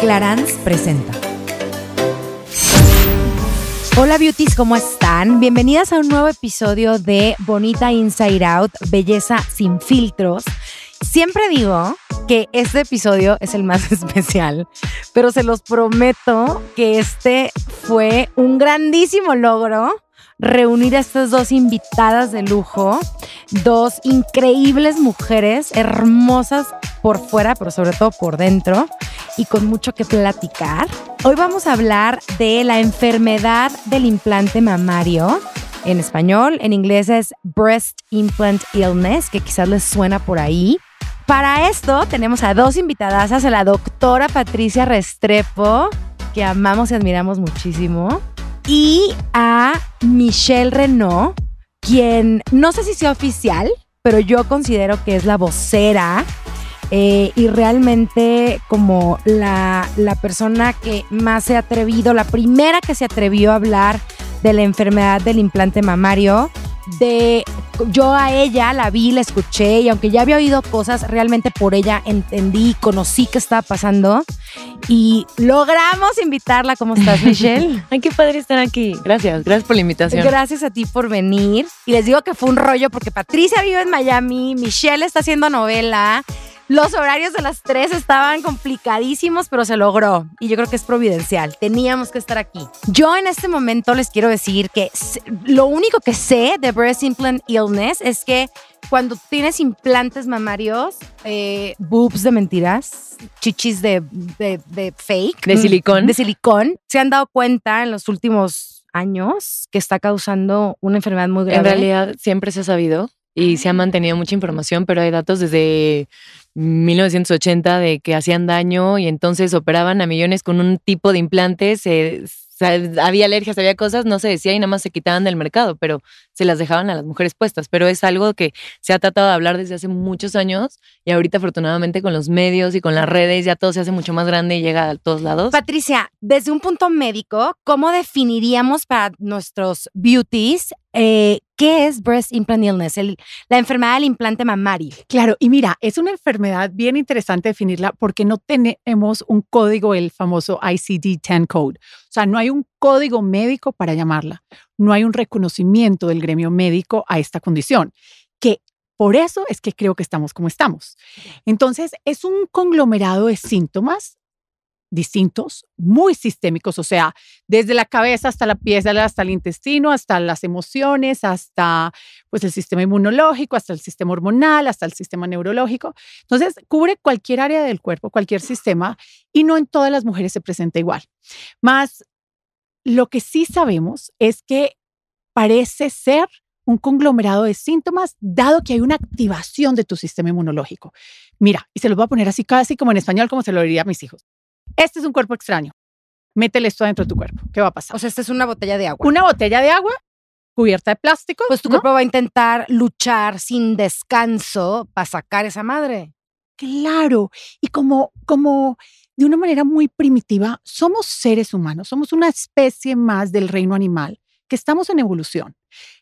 Clarance presenta. Hola beauties, ¿cómo están? Bienvenidas a un nuevo episodio de Bonita Inside Out, Belleza sin filtros. Siempre digo que este episodio es el más especial, pero se los prometo que este fue un grandísimo logro reunir a estas dos invitadas de lujo, dos increíbles mujeres, hermosas por fuera, pero sobre todo por dentro, y con mucho que platicar. Hoy vamos a hablar de la enfermedad del implante mamario. En español, en inglés es Breast Implant Illness, que quizás les suena por ahí. Para esto tenemos a dos invitadas, a la doctora Patricia Restrepo, que amamos y admiramos muchísimo, y a Michelle Renault, quien no sé si sea oficial, pero yo considero que es la vocera eh, y realmente como la, la persona que más se ha atrevido, la primera que se atrevió a hablar de la enfermedad del implante mamario de yo a ella la vi, la escuché y aunque ya había oído cosas, realmente por ella entendí, conocí qué estaba pasando y logramos invitarla. ¿Cómo estás, Michelle? Ay, qué padre estar aquí. Gracias, gracias por la invitación. Gracias a ti por venir. Y les digo que fue un rollo porque Patricia vive en Miami, Michelle está haciendo novela los horarios de las tres estaban complicadísimos, pero se logró. Y yo creo que es providencial. Teníamos que estar aquí. Yo en este momento les quiero decir que lo único que sé de Breast Implant Illness es que cuando tienes implantes mamarios, eh, boobs de mentiras, chichis de, de fake. De mm, silicón. De silicón. Se han dado cuenta en los últimos años que está causando una enfermedad muy grave. En realidad siempre se ha sabido y se ha mantenido mucha información, pero hay datos desde 1980 de que hacían daño y entonces operaban a millones con un tipo de implantes. Eh, había alergias, había cosas, no se decía y nada más se quitaban del mercado, pero se las dejaban a las mujeres puestas, pero es algo que se ha tratado de hablar desde hace muchos años y ahorita afortunadamente con los medios y con las redes ya todo se hace mucho más grande y llega a todos lados. Patricia, desde un punto médico, ¿cómo definiríamos para nuestros beauties eh, ¿Qué es breast implant illness? la enfermedad del implante mamario. Claro, y mira, es una enfermedad bien interesante definirla porque no tenemos un código, el famoso ICD-10 code. O sea, no hay un código médico para llamarla no hay un reconocimiento del gremio médico a esta condición, que por eso es que creo que estamos como estamos. Entonces, es un conglomerado de síntomas distintos, muy sistémicos, o sea, desde la cabeza hasta la piel, hasta el intestino, hasta las emociones, hasta pues el sistema inmunológico, hasta el sistema hormonal, hasta el sistema neurológico. Entonces, cubre cualquier área del cuerpo, cualquier sistema y no en todas las mujeres se presenta igual. Más lo que sí sabemos es que parece ser un conglomerado de síntomas, dado que hay una activación de tu sistema inmunológico. Mira, y se los voy a poner así casi como en español, como se lo diría a mis hijos. Este es un cuerpo extraño. Métele esto dentro de tu cuerpo. ¿Qué va a pasar? O sea, esta es una botella de agua. Una botella de agua cubierta de plástico. Pues tu cuerpo va a intentar luchar sin descanso para sacar esa madre. Claro. Y como, como de una manera muy primitiva, somos seres humanos, somos una especie más del reino animal, que estamos en evolución.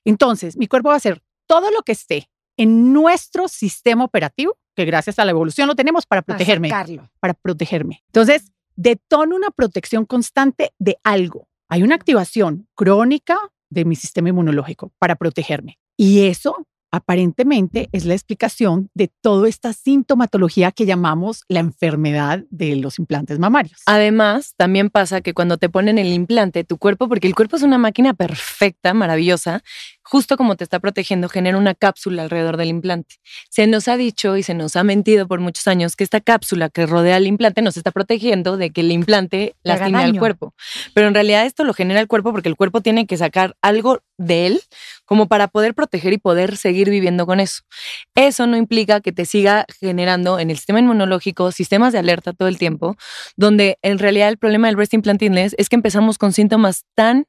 Entonces, mi cuerpo va a hacer todo lo que esté en nuestro sistema operativo, que gracias a la evolución lo tenemos para protegerme. Para, para protegerme. Entonces, detono una protección constante de algo. Hay una activación crónica de mi sistema inmunológico para protegerme. Y eso aparentemente es la explicación de toda esta sintomatología que llamamos la enfermedad de los implantes mamarios. Además, también pasa que cuando te ponen el implante, tu cuerpo, porque el cuerpo es una máquina perfecta, maravillosa, justo como te está protegiendo, genera una cápsula alrededor del implante. Se nos ha dicho y se nos ha mentido por muchos años que esta cápsula que rodea el implante nos está protegiendo de que el implante lastime al cuerpo. Pero en realidad esto lo genera el cuerpo porque el cuerpo tiene que sacar algo de él como para poder proteger y poder seguir viviendo con eso. Eso no implica que te siga generando en el sistema inmunológico sistemas de alerta todo el tiempo, donde en realidad el problema del breast implant es que empezamos con síntomas tan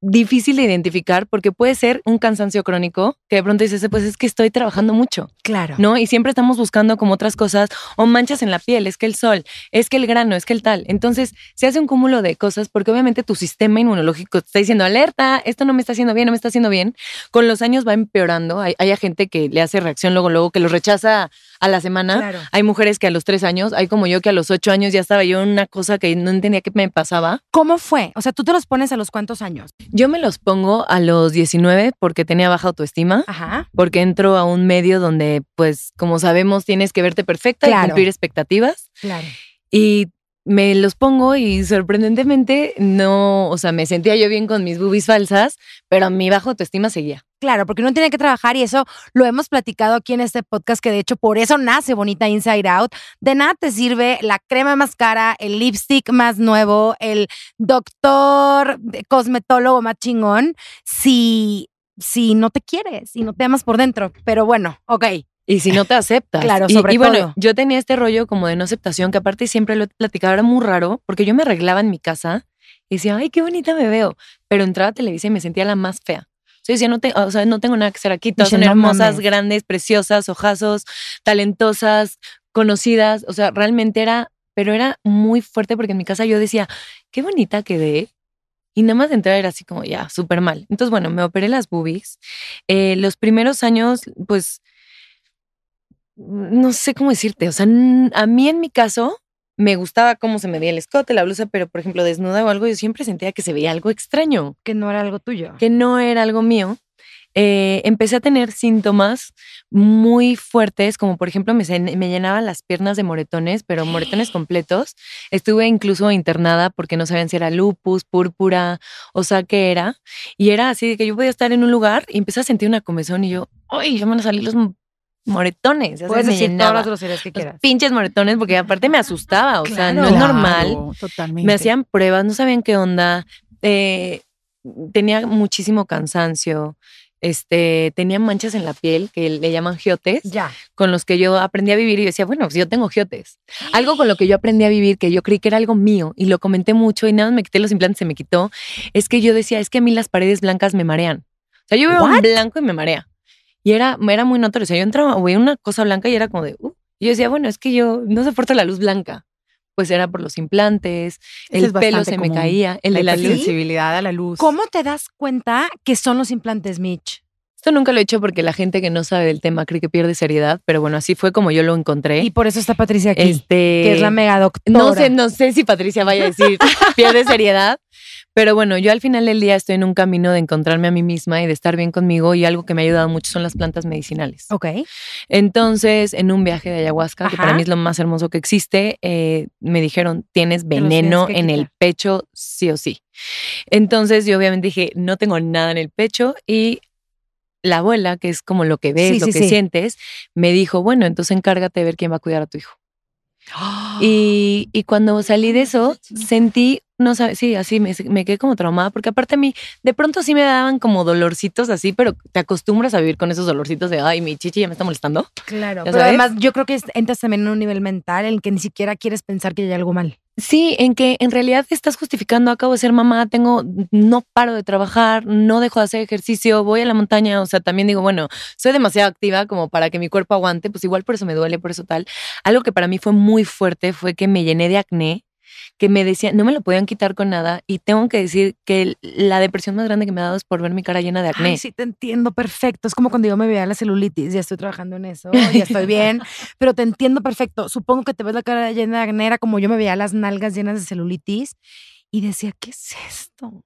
difícil de identificar porque puede ser un cansancio crónico que de pronto dices, pues es que estoy trabajando mucho. Claro. ¿No? Y siempre estamos buscando como otras cosas o manchas en la piel, es que el sol, es que el grano, es que el tal. Entonces se hace un cúmulo de cosas porque obviamente tu sistema inmunológico te está diciendo alerta, esto no me está haciendo bien, no me está haciendo bien. Con los años va empeorando. Hay, hay gente que le hace reacción luego, luego, que lo rechaza a la semana. Hay mujeres que a los tres años, hay como yo que a los ocho años ya estaba yo en una cosa que no entendía qué me pasaba. ¿Cómo fue? O sea, ¿tú te los pones a los cuántos años? Yo me los pongo a los 19 porque tenía baja autoestima. Ajá. Porque entro a un medio donde, pues, como sabemos, tienes que verte perfecta y cumplir expectativas. Claro. Y me los pongo y sorprendentemente no, o sea, me sentía yo bien con mis boobies falsas, pero mi baja autoestima seguía. Claro, porque uno tiene que trabajar y eso lo hemos platicado aquí en este podcast, que de hecho por eso nace Bonita Inside Out. De nada te sirve la crema más cara, el lipstick más nuevo, el doctor eh, cosmetólogo más chingón, si, si no te quieres, si no te amas por dentro. Pero bueno, ok, y si no te aceptas. Claro, sobre y, y bueno, yo tenía este rollo como de no aceptación, que aparte siempre lo he platicado, era muy raro, porque yo me arreglaba en mi casa y decía, ay, qué bonita me veo. Pero entraba a Televisa y me sentía la más fea. Yo no, o sea, no tengo nada que hacer aquí. Todas son hermosas, grandes, preciosas, ojazos, talentosas, conocidas. O sea, realmente era, pero era muy fuerte porque en mi casa yo decía, qué bonita quedé. Y nada más de entrar era así como ya, súper mal. Entonces, bueno, me operé las boobies. Eh, los primeros años, pues, no sé cómo decirte. O sea, a mí en mi caso, me gustaba cómo se me veía el escote, la blusa, pero por ejemplo desnuda o algo, yo siempre sentía que se veía algo extraño. Que no era algo tuyo. Que no era algo mío. Eh, empecé a tener síntomas muy fuertes, como por ejemplo me, llenaban las piernas de moretones, pero moretones completos. Estuve incluso internada porque no sabían si era lupus, púrpura, o sea, qué era. Y era así de que yo podía estar en un lugar y empecé a sentir una comezón y yo, ¡ay! Ya me van a salir los moretones. O Puedes decir todas las groserías que quieras. pinches moretones, porque aparte me asustaba, o sea, no es normal. Me hacían pruebas, no sabían qué onda. Eh, tenía muchísimo cansancio. Este, tenía manchas en la piel que le llaman giotes, ya. con los que yo aprendí a vivir y decía, bueno, si pues yo tengo giotes. Algo con lo que yo aprendí a vivir, que yo creí que era algo mío y lo comenté mucho y nada me quité los implantes, se me quitó, es que yo decía, es que a mí las paredes blancas me marean. O sea, yo veo un blanco y me marea. Y era, era muy notorio. O sea, yo entraba, veía una cosa blanca y era como de, uh", yo decía, bueno, es que yo no soporto la luz blanca. Pues era por los implantes, el pelo se me caía, el la la sensibilidad a la luz. ¿Cómo te das cuenta que son los implantes, Mitch? nunca lo he hecho porque la gente que no sabe del tema cree que pierde seriedad, pero bueno, así fue como yo lo encontré. Y por eso está Patricia aquí, este, que es la mega doctora. No sé, no sé si Patricia vaya a decir pierde seriedad, pero bueno, yo al final del día estoy en un camino de encontrarme a mí misma y de estar bien conmigo y algo que me ha ayudado mucho son las plantas medicinales. Ok. Entonces, en un viaje de ayahuasca, que para mí es lo más hermoso que existe, eh, me dijeron, tienes veneno en el pecho, sí o sí. Entonces yo obviamente dije, no tengo nada en el pecho y la abuela, que es como lo que ves, lo que sientes, me dijo, bueno, entonces encárgate de ver quién va a cuidar a tu hijo. Y, cuando salí de eso, sentí, no sé sí, así me, quedé como traumada, porque aparte a mí, de pronto sí me daban como dolorcitos así, pero te acostumbras a vivir con esos dolorcitos de, ay, mi chichi ya me está molestando. Claro, pero además yo creo que entras también en un nivel mental en el que ni siquiera quieres pensar que hay algo mal. Sí, en que en realidad estás justificando, acabo de ser mamá, tengo, no paro de trabajar, no dejo de hacer ejercicio, voy a la montaña, o sea, también digo, bueno, soy demasiado activa como para que mi cuerpo aguante, pues igual por eso me duele, por eso tal. Algo que para mí fue muy fuerte fue que me llené de acné que me decían, no me lo podían quitar con nada y tengo que decir que la depresión más grande que me ha dado es por ver mi cara llena de acné. sí, te entiendo perfecto. Es como cuando yo me veía la celulitis, ya estoy trabajando en eso, ya estoy bien, pero te entiendo perfecto. Supongo que te ves la cara llena de acné, era como yo me veía las nalgas llenas de celulitis y decía, ¿qué es esto?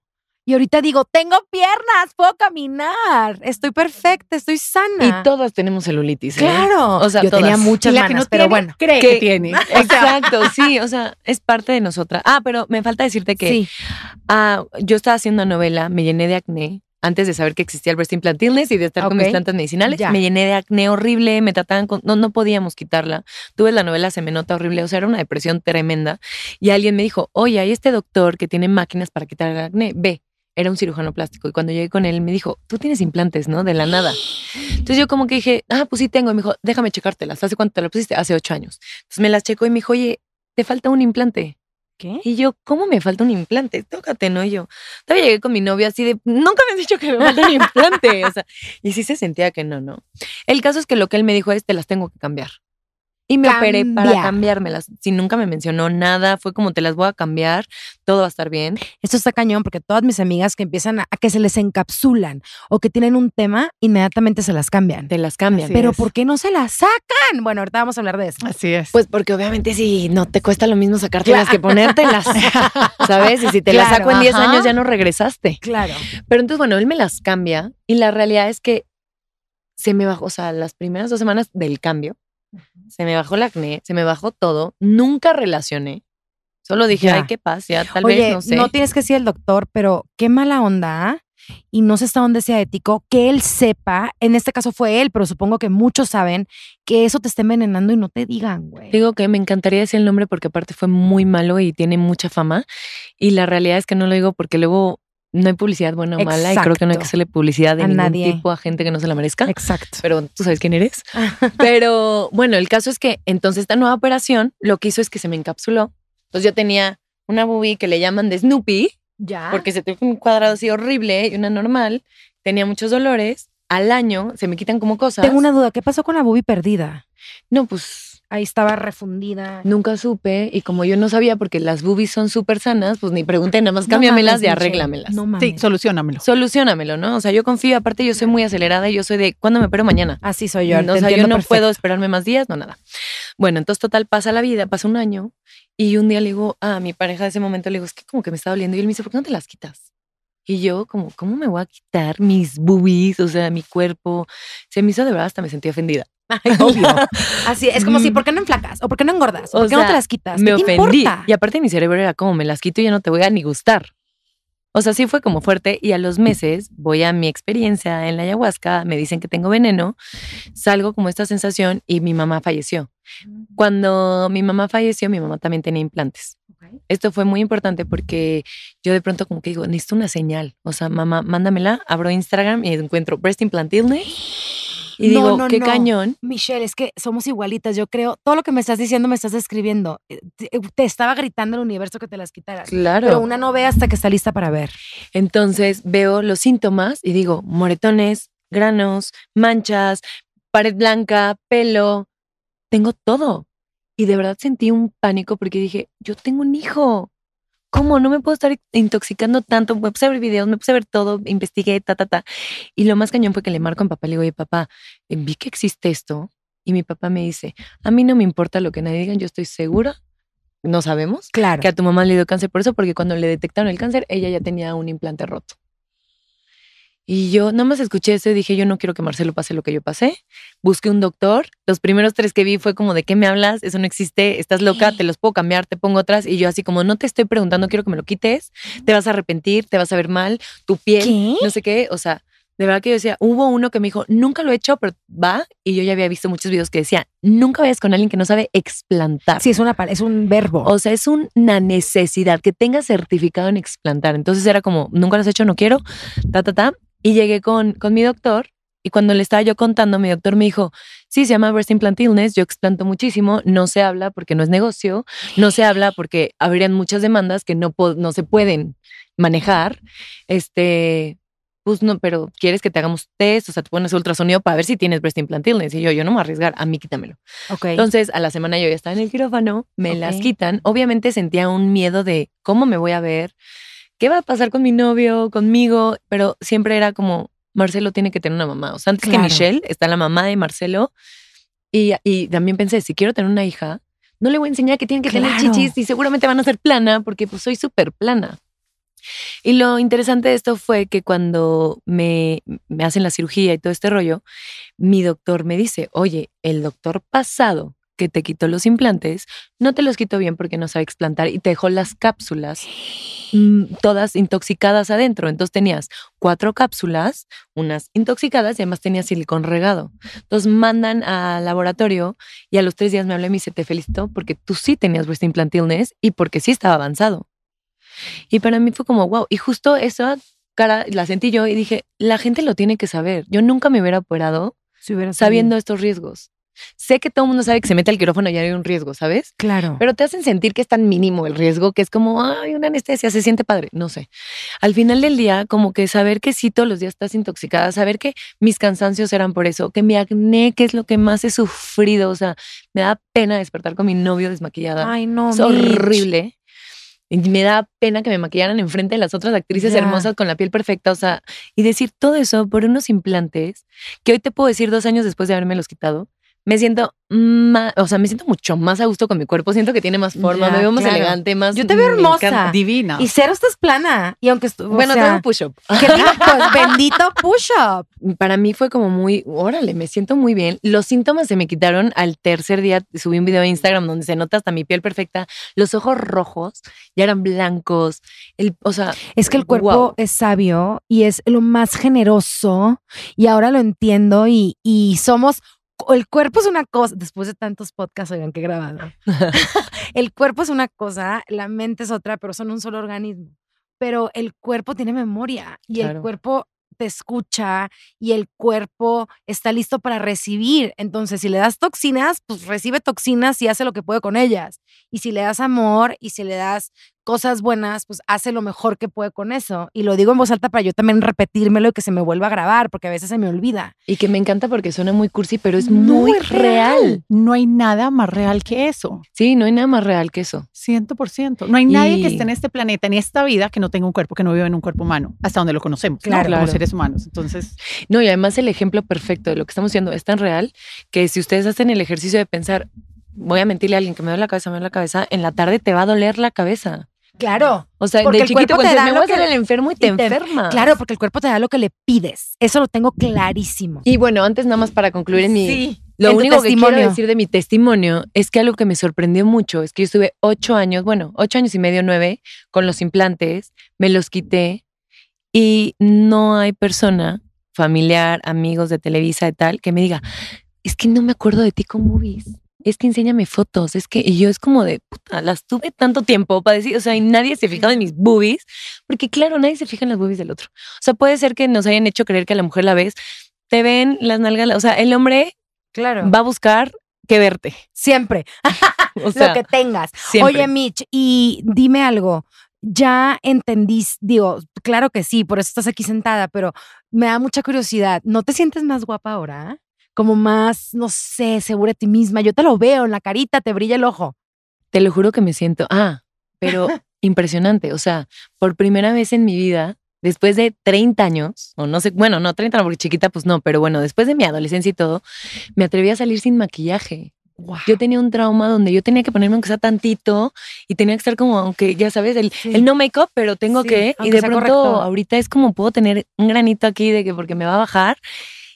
Y ahorita digo, tengo piernas, puedo caminar, estoy perfecta, estoy sana. Y todas tenemos celulitis. ¿eh? Claro. O sea, yo tenía muchas máquinas, pero bueno, ¿qué que, tiene. Exacto, sí, o sea, es parte de nosotras. Ah, pero me falta decirte que sí. Ah, yo estaba haciendo una novela, me llené de acné antes de saber que existía el breast implant illness y de estar con mis plantas medicinales, me llené de acné horrible, me trataban con, no, no podíamos quitarla. Tuve la novela, se me nota horrible, o sea, era una depresión tremenda. Y alguien me dijo, oye, hay este doctor que tiene máquinas para quitar el acné, ve era un cirujano plástico y cuando llegué con él me dijo, tú tienes implantes, ¿no? De la nada. Entonces yo como que dije, ah, pues sí tengo. Y me dijo, déjame checártelas. ¿Hace cuánto te las pusiste? Hace ocho años. Entonces me las checó y me dijo, oye, te falta un implante. ¿Qué? Y yo, ¿cómo me falta un implante? Tócate, ¿no? Y yo, todavía llegué con mi novia así de, nunca me han dicho que me falta un implante. y sí se sentía que no, ¿no? El caso es que lo que él me dijo es, te las tengo que cambiar. Y me operé para cambiármelas. Si nunca me mencionó nada, fue como te las voy a cambiar, todo va a estar bien. Esto está cañón porque todas mis amigas que empiezan a, que se les encapsulan o que tienen un tema, inmediatamente se las cambian. Te las cambian. Pero ¿por qué no se las sacan? Bueno, ahorita vamos a hablar de eso. Así es. Pues porque obviamente si no te cuesta lo mismo sacártelas que ponértelas, ¿sabes? Y si te las saco en 10 años ya no regresaste. Claro. Pero entonces, bueno, él me las cambia y la realidad es que se me bajó, o sea, las primeras dos semanas del cambio Se me bajó el acné, se me bajó todo. Nunca relacioné. Solo dije, ay, qué paz, ya tal vez no sé. No tienes que decir el doctor, pero qué mala onda. ¿ah? Y no sé hasta dónde sea ético que él sepa, en este caso fue él, pero supongo que muchos saben que eso te está envenenando y no te digan, güey. Digo que me encantaría decir el nombre porque aparte fue muy malo y tiene mucha fama. Y la realidad es que no lo digo porque luego no hay publicidad buena o mala y creo que no hay que hacerle publicidad de ningún tipo a gente que no se la merezca. Exacto. Pero tú sabes quién eres. Ah. Pero bueno, el caso es que entonces esta nueva operación lo que hizo es que se me encapsuló. Entonces yo tenía una boobie que le llaman de Snoopy. Ya. Porque se tuvo un cuadrado así horrible y una normal. Tenía muchos dolores. Al año se me quitan como cosas. Tengo una duda. ¿Qué pasó con la boobie perdida? No, pues ahí estaba refundida. Nunca supe, y como yo no sabía porque las boobies son súper sanas, pues ni pregunté, nada más cámbiamelas y arréglamelas. No Sí, solucionamelo. Solucionamelo, ¿no? O sea, yo confío, aparte yo soy muy acelerada y yo soy de, ¿cuándo me espero mañana? Así soy yo. o sea, yo no puedo esperarme más días, no nada. Bueno, entonces total, pasa la vida, pasa un año, y un día le digo a mi pareja de ese momento, le digo, es que como que me está doliendo, y él me dice, ¿por qué no te las quitas? Y yo como, ¿cómo me voy a quitar mis boobies? O sea, mi cuerpo. Se me hizo de verdad, hasta me sentí ofendida. Así es como si, mm. ¿por qué no enflacas? ¿O por qué no engordas? ¿O, por qué no te las quitas? Me ofendí. Y aparte mi cerebro era como, me las quito y ya no te voy a ni gustar. O sea, sí fue como fuerte y a los meses voy a mi experiencia en la ayahuasca, me dicen que tengo veneno, salgo como esta sensación y mi mamá falleció. Mm. Cuando mi mamá falleció, mi mamá también tenía implantes. Esto fue muy importante porque yo de pronto como que digo, necesito una señal. O sea, mamá, mándamela, abro Instagram y encuentro breast implant illness y digo, qué cañón. Michelle, es que somos igualitas. Yo creo, todo lo que me estás diciendo me estás describiendo. Eh, eh, te, estaba gritando el universo que te las quitaras. Claro. Pero una no ve hasta que está lista para ver. Entonces veo los síntomas y digo, moretones, granos, manchas, pared blanca, pelo. Tengo todo. Y de verdad sentí un pánico porque dije, yo tengo un hijo. ¿cómo? No me puedo estar intoxicando tanto. Me puse a ver videos, me puse a ver todo, investigué, ta, ta, ta. Y lo más cañón fue que le marco a mi papá y le digo, oye, papá, eh, vi que existe esto. Y mi papá me dice, a mí no me importa lo que nadie diga, yo estoy segura no sabemos claro. que a tu mamá le dio cáncer por eso, porque cuando le detectaron el cáncer, ella ya tenía un implante roto. Y yo no más escuché eso y dije, yo no quiero que Marcelo pase lo que yo pasé. Busqué un doctor. Los primeros tres que vi fue como, ¿de qué me hablas? Eso no existe, estás loca, te los puedo cambiar, te pongo otras. Y yo así como, no te estoy preguntando, quiero que me lo quites, te vas a arrepentir, te vas a ver mal, tu piel, no sé qué. O sea, de verdad que yo decía, hubo uno que me dijo, nunca lo he hecho, pero va. Y yo ya había visto muchos videos que decía, nunca vayas con alguien que no sabe explantar. Sí, es, una, es un verbo. O sea, es una necesidad que tenga certificado en explantar. Entonces era como, nunca lo has hecho, no quiero, ta, ta, ta. Y llegué con, con mi doctor y cuando le estaba yo contando, mi doctor me dijo, sí, se llama breast implant illness, yo explanto muchísimo, no se habla porque no es negocio, no se habla porque habrían muchas demandas que no, no se pueden manejar. Este, pues no, pero quieres que te hagamos test, o sea, te pones ultrasonido para ver si tienes breast implant illness. Y yo, yo no me arriesgar, a mí quítamelo. Entonces, a la semana yo ya estaba en el quirófano, me las quitan. Obviamente sentía un miedo de cómo me voy a ver, ¿qué va a pasar con mi novio, conmigo? Pero siempre era como, Marcelo tiene que tener una mamá. O sea, antes que Michelle, está la mamá de Marcelo. Y, también pensé, si quiero tener una hija, no le voy a enseñar que tienen que tener chichis y seguramente van a ser plana porque pues soy súper plana. Y lo interesante de esto fue que cuando me, me hacen la cirugía y todo este rollo, mi doctor me dice, oye, el doctor pasado que te quitó los implantes, no te los quitó bien porque no sabe explantar y te dejó las cápsulas mm, todas intoxicadas adentro. Entonces tenías cuatro cápsulas, unas intoxicadas y además tenías silicón regado. Entonces mandan al laboratorio y a los tres días me habló y me dice, te felicito porque tú sí tenías breast implant illness y porque sí estaba avanzado. Y para mí fue como, wow, y justo esa cara la sentí yo y dije, la gente lo tiene que saber. Yo nunca me hubiera operado sabiendo estos riesgos. Sé que todo el mundo sabe que se mete al quirófano y hay un riesgo, ¿sabes? Claro. Pero te hacen sentir que es tan mínimo el riesgo que es como, ay, una anestesia, se siente padre. No sé. Al final del día, como que saber que sí todos los días estás intoxicada, saber que mis cansancios eran por eso, que mi acné, que es lo que más he sufrido, o sea, me da pena despertar con mi novio desmaquillada. Ay, no. Es horrible. Y me da pena que me maquillaran enfrente de las otras actrices hermosas con la piel perfecta, o sea, y decir todo eso por unos implantes que hoy te puedo decir dos años después de haberme los quitado, me siento más, o sea, me siento mucho más a gusto con mi cuerpo, siento que tiene más forma, me veo más elegante, más... Yo te veo hermosa. Divina. Y cero estás plana. Y aunque... Bueno, tengo tengo push-up. Qué pues, bendito push-up. Para mí fue como muy, órale, me siento muy bien. Los síntomas se me quitaron al tercer día. Subí un video a Instagram donde se nota hasta mi piel perfecta. Los ojos rojos ya eran blancos. El, o sea... Es que el cuerpo es sabio y es lo más generoso. Y ahora lo entiendo y, y somos el cuerpo es una cosa, después de tantos podcasts, oigan, que he grabado. el cuerpo es una cosa, la mente es otra, pero son un solo organismo. Pero el cuerpo tiene memoria y el cuerpo te escucha y el cuerpo está listo para recibir. Entonces, si le das toxinas, pues recibe toxinas y hace lo que puede con ellas. Y si le das amor y si le das cosas buenas, pues hace lo mejor que puede con eso. Y lo digo en voz alta para yo también repetírmelo y que se me vuelva a grabar, porque a veces se me olvida. Y que me encanta porque suena muy cursi, pero es muy, real. No hay nada más real que eso. Sí, no hay nada más real que eso. 100%. No hay nadie que esté en este planeta, ni esta vida, que no tenga un cuerpo, que no viva en un cuerpo humano, hasta donde lo conocemos, como seres humanos. Entonces. No, y además el ejemplo perfecto de lo que estamos haciendo es tan real que si ustedes hacen el ejercicio de pensar, voy a mentirle a alguien que me duele la cabeza, me duele la cabeza, en la tarde te va a doler la cabeza. Claro. O sea, de chiquito cuerpo te me el enfermo y, te, enferma. Claro, porque el cuerpo te da lo que le pides. Eso lo tengo clarísimo. Y bueno, antes nada más para concluir en mi... Sí. Lo único que quiero decir de mi testimonio es que algo que me sorprendió mucho es que yo estuve ocho años, bueno, ocho años y medio, nueve, con los implantes, me los quité y no hay persona, familiar, amigos de Televisa y tal, que me diga, es que no me acuerdo de ti con movies es que enséñame fotos, es que yo es como de, puta, las tuve tanto tiempo para decir, o sea, y nadie se fijaba en mis boobies, porque claro, nadie se fija en las boobies del otro. O sea, puede ser que nos hayan hecho creer que a la mujer la ves, te ven las nalgas, o sea, el hombre claro. va a buscar que verte. Siempre. o sea, Lo que tengas. Oye, Mitch, y dime algo, ya entendís, digo, claro que sí, por eso estás aquí sentada, pero me da mucha curiosidad, ¿no te sientes más guapa ahora? como más, no sé, segura a ti misma. Yo te lo veo en la carita, te brilla el ojo. Te lo juro que me siento, ah, pero impresionante. O sea, por primera vez en mi vida, después de 30 años, o no sé, bueno, no 30, porque chiquita, pues no, pero bueno, después de mi adolescencia y todo, me atreví a salir sin maquillaje. Yo tenía un trauma donde yo tenía que ponerme aunque sea tantito y tenía que estar como, aunque ya sabes, el, el no make-up, pero tengo que. Y de pronto, ahorita es como puedo tener un granito aquí de que porque me va a bajar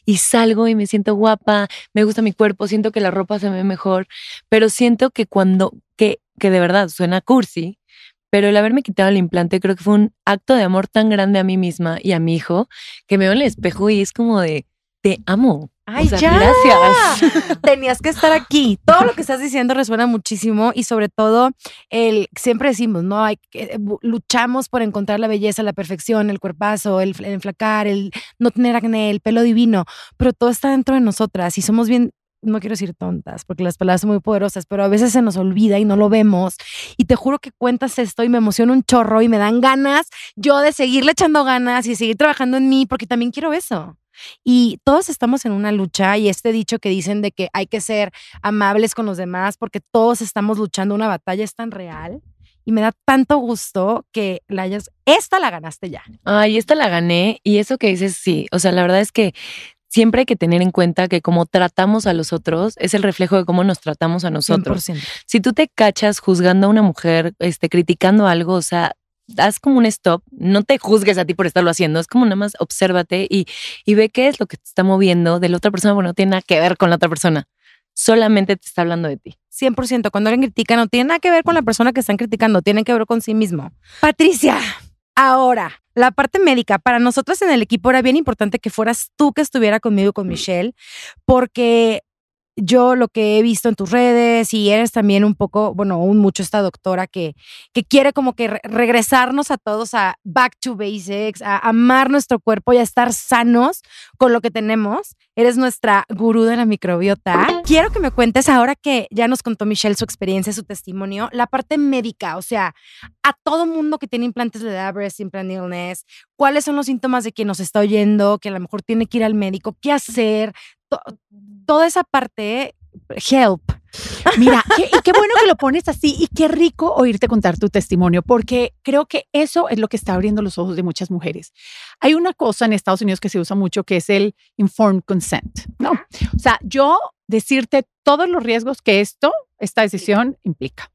y salgo y me siento guapa, me gusta mi cuerpo, siento que la ropa se ve mejor, pero siento que cuando, que, que de verdad suena cursi, pero el haberme quitado el implante creo que fue un acto de amor tan grande a mí misma y a mi hijo que me veo en el espejo y es como de, te amo, Ay, ya. Gracias. Tenías que estar aquí. Todo lo que estás diciendo resuena muchísimo y sobre todo el siempre decimos, no, Hay, eh, luchamos por encontrar la belleza, la perfección, el cuerpazo, el, el enflacar, el no tener acné, el pelo divino, pero todo está dentro de nosotras y somos bien no quiero decir tontas, porque las palabras son muy poderosas, pero a veces se nos olvida y no lo vemos. Y te juro que cuentas esto y me emociona un chorro y me dan ganas yo de seguirle echando ganas y seguir trabajando en mí, porque también quiero eso. Y todos estamos en una lucha y este dicho que dicen de que hay que ser amables con los demás porque todos estamos luchando una batalla es tan real. Y me da tanto gusto que la hayas, esta la ganaste ya. Ay, esta la gané y eso que dices, sí. O sea, la verdad es que siempre hay que tener en cuenta que cómo tratamos a los otros es el reflejo de cómo nos tratamos a nosotros. Si tú te cachas juzgando a una mujer, este, criticando algo, o sea, haz como un stop, no te juzgues a ti por estarlo haciendo, es como nada más obsérvate y, y ve qué es lo que te está moviendo de la otra persona, bueno, no tiene nada que ver con la otra persona, solamente te está hablando de ti. 100%, cuando alguien critica no tiene nada que ver con la persona que están criticando, tiene que ver con sí mismo. Patricia, ahora, la parte médica, para nosotros en el equipo era bien importante que fueras tú que estuviera conmigo con Michelle, porque yo lo que he visto en tus redes y eres también un poco, bueno, un mucho esta doctora que, que quiere como que regresarnos a todos a back to basics, a amar nuestro cuerpo y a estar sanos con lo que tenemos. Eres nuestra gurú de la microbiota. Quiero que me cuentes ahora que ya nos contó Michelle su experiencia, su testimonio, la parte médica, o sea, a todo mundo que tiene implantes de la implant illness, cuáles son los síntomas de quien nos está oyendo, que a lo mejor tiene que ir al médico, qué hacer, toda esa parte, help, Mira, qué, qué bueno que lo pones así y qué rico oírte contar tu testimonio, porque creo que eso es lo que está abriendo los ojos de muchas mujeres. Hay una cosa en Estados Unidos que se usa mucho que es el informed consent, ¿no? O sea, yo decirte todos los riesgos que esto, esta decisión implica.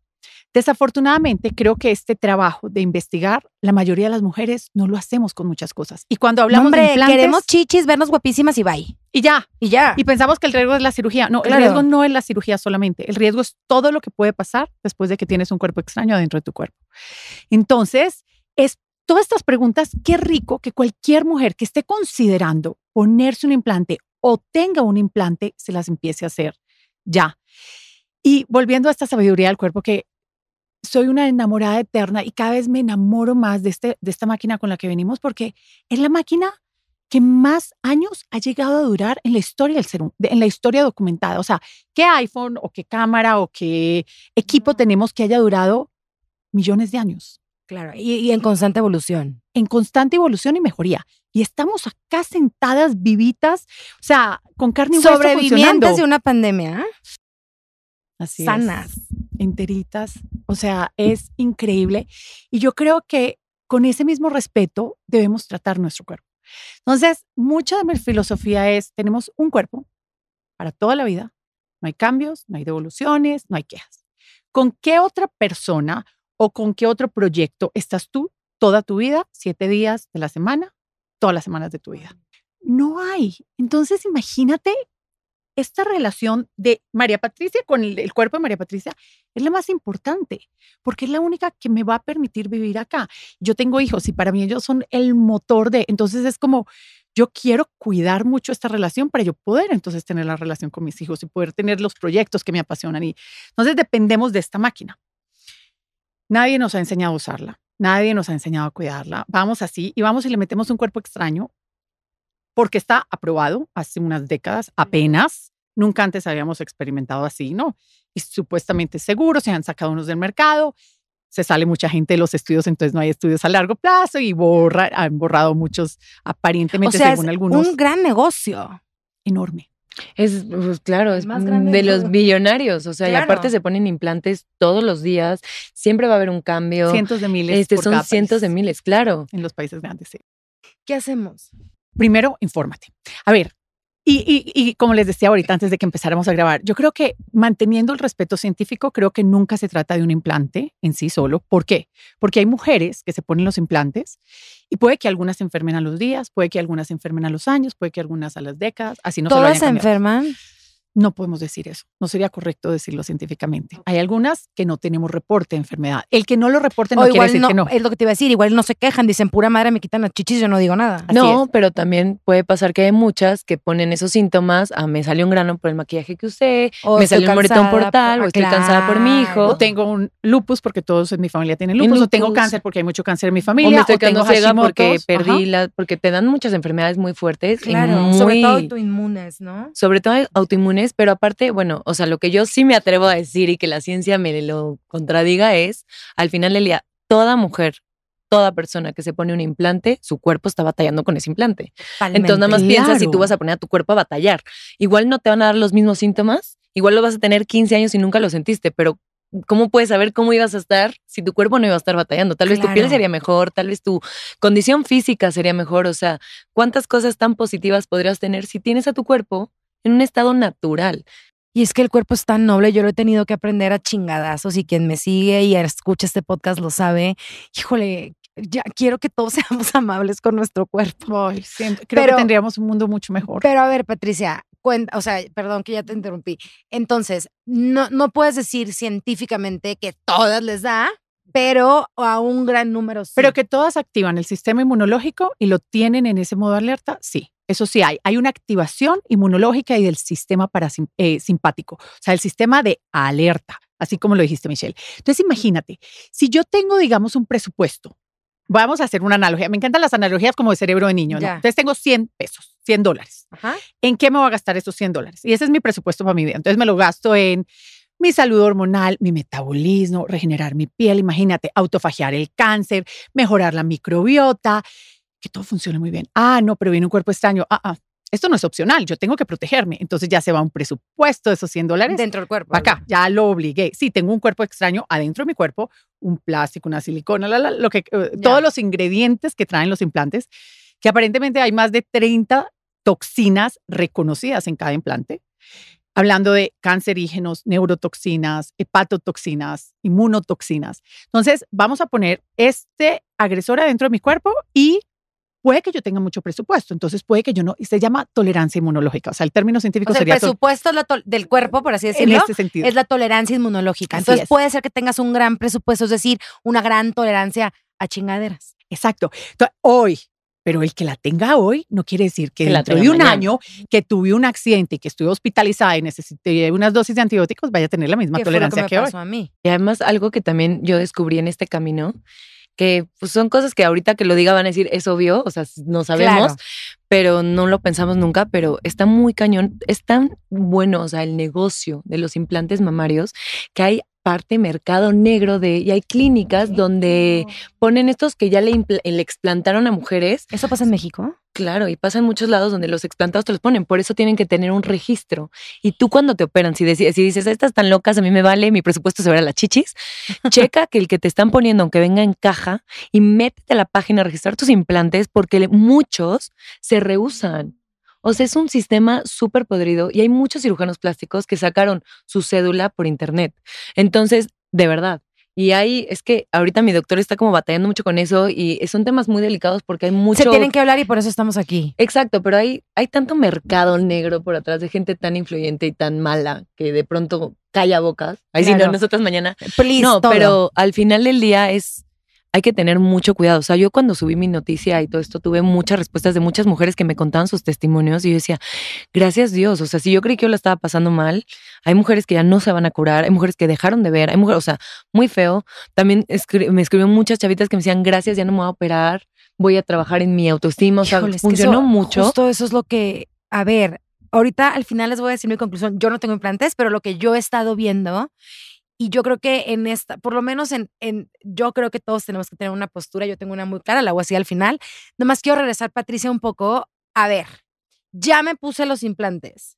Desafortunadamente, creo que este trabajo de investigar, la mayoría de las mujeres no lo hacemos con muchas cosas. Y cuando hablamos de implantes, queremos chichis, vernos guapísimas y bye. Y ya. Y ya. Y pensamos que el riesgo es la cirugía. No, el riesgo no es la cirugía solamente. El riesgo es todo lo que puede pasar después de que tienes un cuerpo extraño dentro de tu cuerpo. Entonces, es todas estas preguntas, qué rico que cualquier mujer que esté considerando ponerse un implante o tenga un implante, se las empiece a hacer ya. Y volviendo a esta sabiduría del cuerpo que soy una enamorada eterna y cada vez me enamoro más de, este, de esta máquina con la que venimos porque es la máquina que más años ha llegado a durar en la historia del ser, en la historia documentada. O sea, ¿qué iPhone o qué cámara o qué equipo tenemos que haya durado millones de años? Claro, y, en constante evolución. En constante evolución y mejoría. Y estamos acá sentadas, vivitas, o sea, con carne y hueso Sobrevivientes de una pandemia. ¿ah? Así Sanas enteritas. O sea, es increíble. Y yo creo que con ese mismo respeto debemos tratar nuestro cuerpo. Entonces, mucha de mi filosofía es, tenemos un cuerpo para toda la vida. No hay cambios, no hay devoluciones, no hay quejas. ¿Con qué otra persona o con qué otro proyecto estás tú toda tu vida, siete días de la semana, todas las semanas de tu vida? No hay. Entonces, imagínate esta relación de María Patricia con el, cuerpo de María Patricia es la más importante, porque es la única que me va a permitir vivir acá. Yo tengo hijos y para mí ellos son el motor de, entonces es como, yo quiero cuidar mucho esta relación para yo poder entonces tener la relación con mis hijos y poder tener los proyectos que me apasionan. Y entonces dependemos de esta máquina. Nadie nos ha enseñado a usarla. Nadie nos ha enseñado a cuidarla. Vamos así y vamos y le metemos un cuerpo extraño porque está aprobado hace unas décadas apenas. Nunca antes habíamos experimentado así, ¿no? Y supuestamente seguro, se han sacado unos del mercado, se sale mucha gente de los estudios, entonces no hay estudios a largo plazo y borra, han borrado muchos aparentemente o sea, algunos. Un gran negocio. Enorme. Es, pues, claro, es más grande de los billonarios. O sea, y aparte se ponen implantes todos los días. Siempre va a haber un cambio. Cientos de miles. Este, son cientos de miles, claro. En los países grandes, sí. ¿Qué hacemos? primero, infórmate. A ver, y, como les decía ahorita antes de que empezáramos a grabar, yo creo que manteniendo el respeto científico, creo que nunca se trata de un implante en sí solo. ¿Por qué? Porque hay mujeres que se ponen los implantes y puede que algunas se enfermen a los días, puede que algunas se enfermen a los años, puede que algunas a las décadas, así no. Todas se, lo se enferman. No podemos decir eso. No sería correcto decirlo científicamente. Hay algunas que no tenemos reporte de enfermedad. El que no lo reporte no quiere decir que no. Es lo que te iba a decir. Igual no se quejan, dicen pura madre, me quitan las chichis, yo no digo nada. no, pero también puede pasar que hay muchas que ponen esos síntomas. Ah, me salió un grano por el maquillaje que usé, o me salió un moretón por tal, estoy cansada por mi hijo. O tengo un lupus porque todos en mi familia tienen lupus, o tengo cáncer porque hay mucho cáncer en mi familia. O me tengo porque perdí la, porque te dan muchas enfermedades muy fuertes. Claro, sobre todo autoinmunes, ¿no? Sobre todo autoinmunes pero aparte, bueno, o sea, lo que yo sí me atrevo a decir y que la ciencia me lo contradiga es, al final del día, toda mujer, toda persona que se pone un implante, su cuerpo está batallando con ese implante. Entonces nada más piensas si tú vas a poner a tu cuerpo a batallar. Igual no te van a dar los mismos síntomas, igual lo vas a tener 15 años y nunca lo sentiste, pero ¿cómo puedes saber cómo ibas a estar si tu cuerpo no iba a estar batallando? Tal vez tu piel sería mejor, tal vez tu condición física sería mejor, o sea, ¿cuántas cosas tan positivas podrías tener si tienes a tu cuerpo en un estado natural. Y es que el cuerpo es tan noble, yo lo he tenido que aprender a chingadazos y quien me sigue y escucha este podcast lo sabe. Híjole, ya quiero que todos seamos amables con nuestro cuerpo. creo que tendríamos un mundo mucho mejor. Pero a ver, Patricia, cuenta, o sea, perdón que ya te interrumpí. Entonces, no, no puedes decir científicamente que todas les da, pero a un gran número sí. Pero que todas activan el sistema inmunológico y lo tienen en ese modo alerta, sí. Eso sí hay. Hay una activación inmunológica y del sistema parasimpático, eh, simpático, o sea, el sistema de alerta, así como lo dijiste, Michelle. Entonces, imagínate, si yo tengo, digamos, un presupuesto, vamos a hacer una analogía. Me encantan las analogías como de cerebro de niño, Entonces, tengo 100 pesos, 100 dólares. ¿En qué me voy a gastar esos 100 dólares? Y ese es mi presupuesto para mi vida. Entonces, me lo gasto en mi salud hormonal, mi metabolismo, regenerar mi piel, imagínate, autofagiar el cáncer, mejorar la microbiota, que todo funcione muy bien. Ah, no, pero viene un cuerpo extraño. Ah, ah, esto no es opcional, yo tengo que protegerme. Entonces ya se va un presupuesto de esos 100 dólares. Dentro del cuerpo. Acá, ya lo obligué. Sí, tengo un cuerpo extraño adentro de mi cuerpo, un plástico, una silicona, la, lo que, eh, todos los ingredientes que traen los implantes, que aparentemente hay más de 30 toxinas reconocidas en cada implante. Hablando de cancerígenos, neurotoxinas, hepatotoxinas, inmunotoxinas. Entonces, vamos a poner este agresor adentro de mi cuerpo y puede que yo tenga mucho presupuesto, entonces puede que yo no, Y se llama tolerancia inmunológica, o sea, el término científico sería... El presupuesto del cuerpo, por así decirlo, en este sentido. es la tolerancia inmunológica. entonces puede ser que tengas un gran presupuesto, es decir, una gran tolerancia a chingaderas. Exacto. hoy, pero el que la tenga hoy no quiere decir que, de un año que tuve un accidente y que estuve hospitalizada y necesité unas dosis de antibióticos vaya a tener la misma tolerancia que, hoy. A mí. Y además algo que también yo descubrí en este camino que pues, son cosas que ahorita que lo diga van a decir, es obvio, o sea, no sabemos, pero no lo pensamos nunca, pero está muy cañón, es tan bueno, o sea, el negocio de los implantes mamarios, que hay parte mercado negro de y hay clínicas donde ponen estos que ya eh, le, explantaron a mujeres. ¿Eso pasa en México? Claro, y pasa en muchos lados donde los explantados te los ponen, por eso tienen que tener un registro. Y tú cuando te operan, si, si dices, estas están locas, a mí me vale, mi presupuesto se verá las chichis, checa que el que te están poniendo, aunque venga en caja, y métete a la página a registrar tus implantes porque muchos se rehusan. O sea, es un sistema súper podrido y hay muchos cirujanos plásticos que sacaron su cédula por internet. Entonces, de verdad. Y ahí es que ahorita mi doctor está como batallando mucho con eso y son temas muy delicados porque hay mucho. Se tienen que hablar y por eso estamos aquí. Exacto, pero hay, hay tanto mercado negro por atrás de gente tan influyente y tan mala que de pronto calla bocas. Ahí sí no, nosotras mañana. no, pero al final del día es hay que tener mucho cuidado. O sea, yo cuando subí mi noticia y todo esto, tuve muchas respuestas de muchas mujeres que me contaban sus testimonios y yo decía, gracias Dios. O sea, si yo creí que yo la estaba pasando mal, hay mujeres que ya no se van a curar, hay mujeres que dejaron de ver, hay mujeres, o sea, muy feo. También me escribió muchas chavitas que me decían, gracias, ya no me voy a operar, voy a trabajar en mi autoestima. O sea, funcionó mucho. Justo eso es lo que, a ver, ahorita al final les voy a decir mi conclusión. Yo no tengo implantes, pero lo que yo he estado viendo y yo creo que en esta, por lo menos en, en, yo creo que todos tenemos que tener una postura, yo tengo una muy clara, la voy a decir al final. Nomás quiero regresar, Patricia, un poco. A ver, ya me puse los implantes.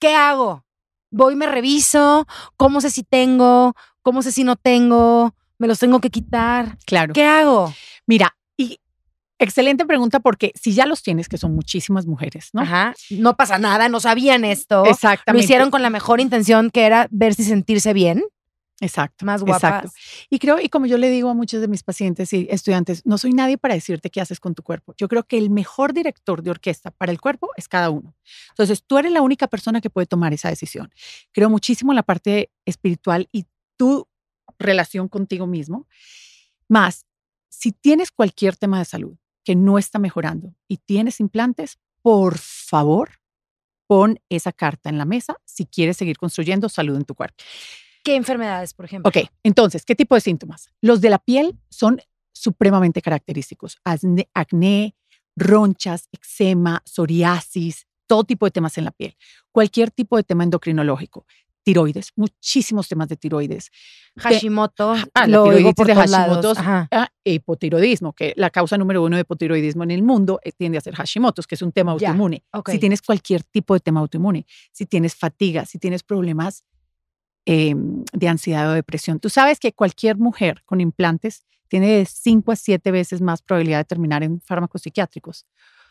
¿Qué, hago? Voy, me reviso, cómo sé si tengo, cómo sé si no tengo, me los tengo que quitar. Claro. ¿Qué hago? Mira, y Excelente pregunta porque si ya los tienes, que son muchísimas mujeres, ¿no? Ajá. No pasa nada, no sabían esto. Exactamente. Lo hicieron con la mejor intención que era ver si sentirse bien. Exacto. Más guapas. Y creo, y como yo le digo a muchos de mis pacientes y estudiantes, no soy nadie para decirte qué haces con tu cuerpo. Yo creo que el mejor director de orquesta para el cuerpo es cada uno. Entonces, tú eres la única persona que puede tomar esa decisión. Creo muchísimo en la parte espiritual y tu relación contigo mismo. Más, si tienes cualquier tema de salud que no está mejorando y tienes implantes, por favor, pon esa carta en la mesa si quieres seguir construyendo salud en tu cuerpo. ¿Qué enfermedades, por ejemplo? Ok, entonces, ¿qué tipo de síntomas? Los de la piel son supremamente característicos. Acné, ronchas, eczema, psoriasis, todo tipo de temas en la piel. Cualquier tipo de tema endocrinológico. Tiroides, muchísimos temas de tiroides. Hashimoto, ah, lo digo por de Hashimoto, ah, hipotiroidismo, que la causa número uno de hipotiroidismo en el mundo eh, tiende a ser Hashimoto, que es un tema autoinmune. Si tienes cualquier tipo de tema autoinmune, si tienes fatiga, si tienes problemas Em, de ansiedad o depresión. Tú sabes que cualquier mujer con implantes tiene de 5 a 7 veces más probabilidad de terminar en fármacos psiquiátricos.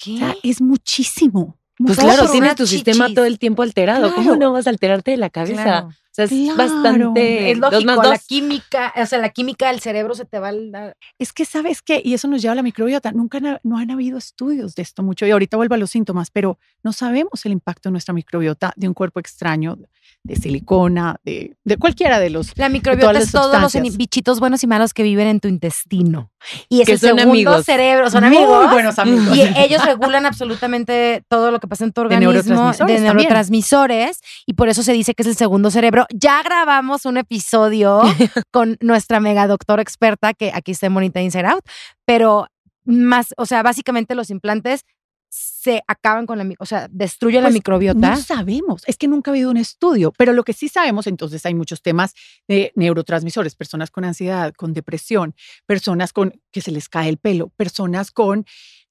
O sea, es muchísimo. Pues claro, tienes tu sistema todo el tiempo alterado. ¿Cómo no vas a alterarte de la cabeza? O sea, es bastante. Es lógico, la química, o sea, la química del cerebro se te va al. Es que, ¿sabes que Y eso nos lleva a la microbiota. Nunca no han habido estudios de esto mucho. Y ahorita vuelvo a los síntomas, pero no sabemos el impacto de nuestra microbiota de un cuerpo extraño de silicona, de, de cualquiera de los. La microbiota es todos los bichitos buenos y malos que viven en tu intestino. Y es el son segundo amigos. cerebro, son amigos. Muy buenos amigos. Y ellos regulan absolutamente todo lo que pasa en tu organismo, de neurotransmisores, y por eso se dice que es el segundo cerebro. Ya grabamos un episodio con nuestra mega doctora experta, que aquí está en Monita Inside Out, pero más, o sea, básicamente los implantes se acaban con la, o sea, destruye la pues, microbiota? No sabemos, es que nunca ha habido un estudio, pero lo que sí sabemos, entonces hay muchos temas de neurotransmisores, personas con ansiedad, con depresión, personas con que se les cae el pelo, personas con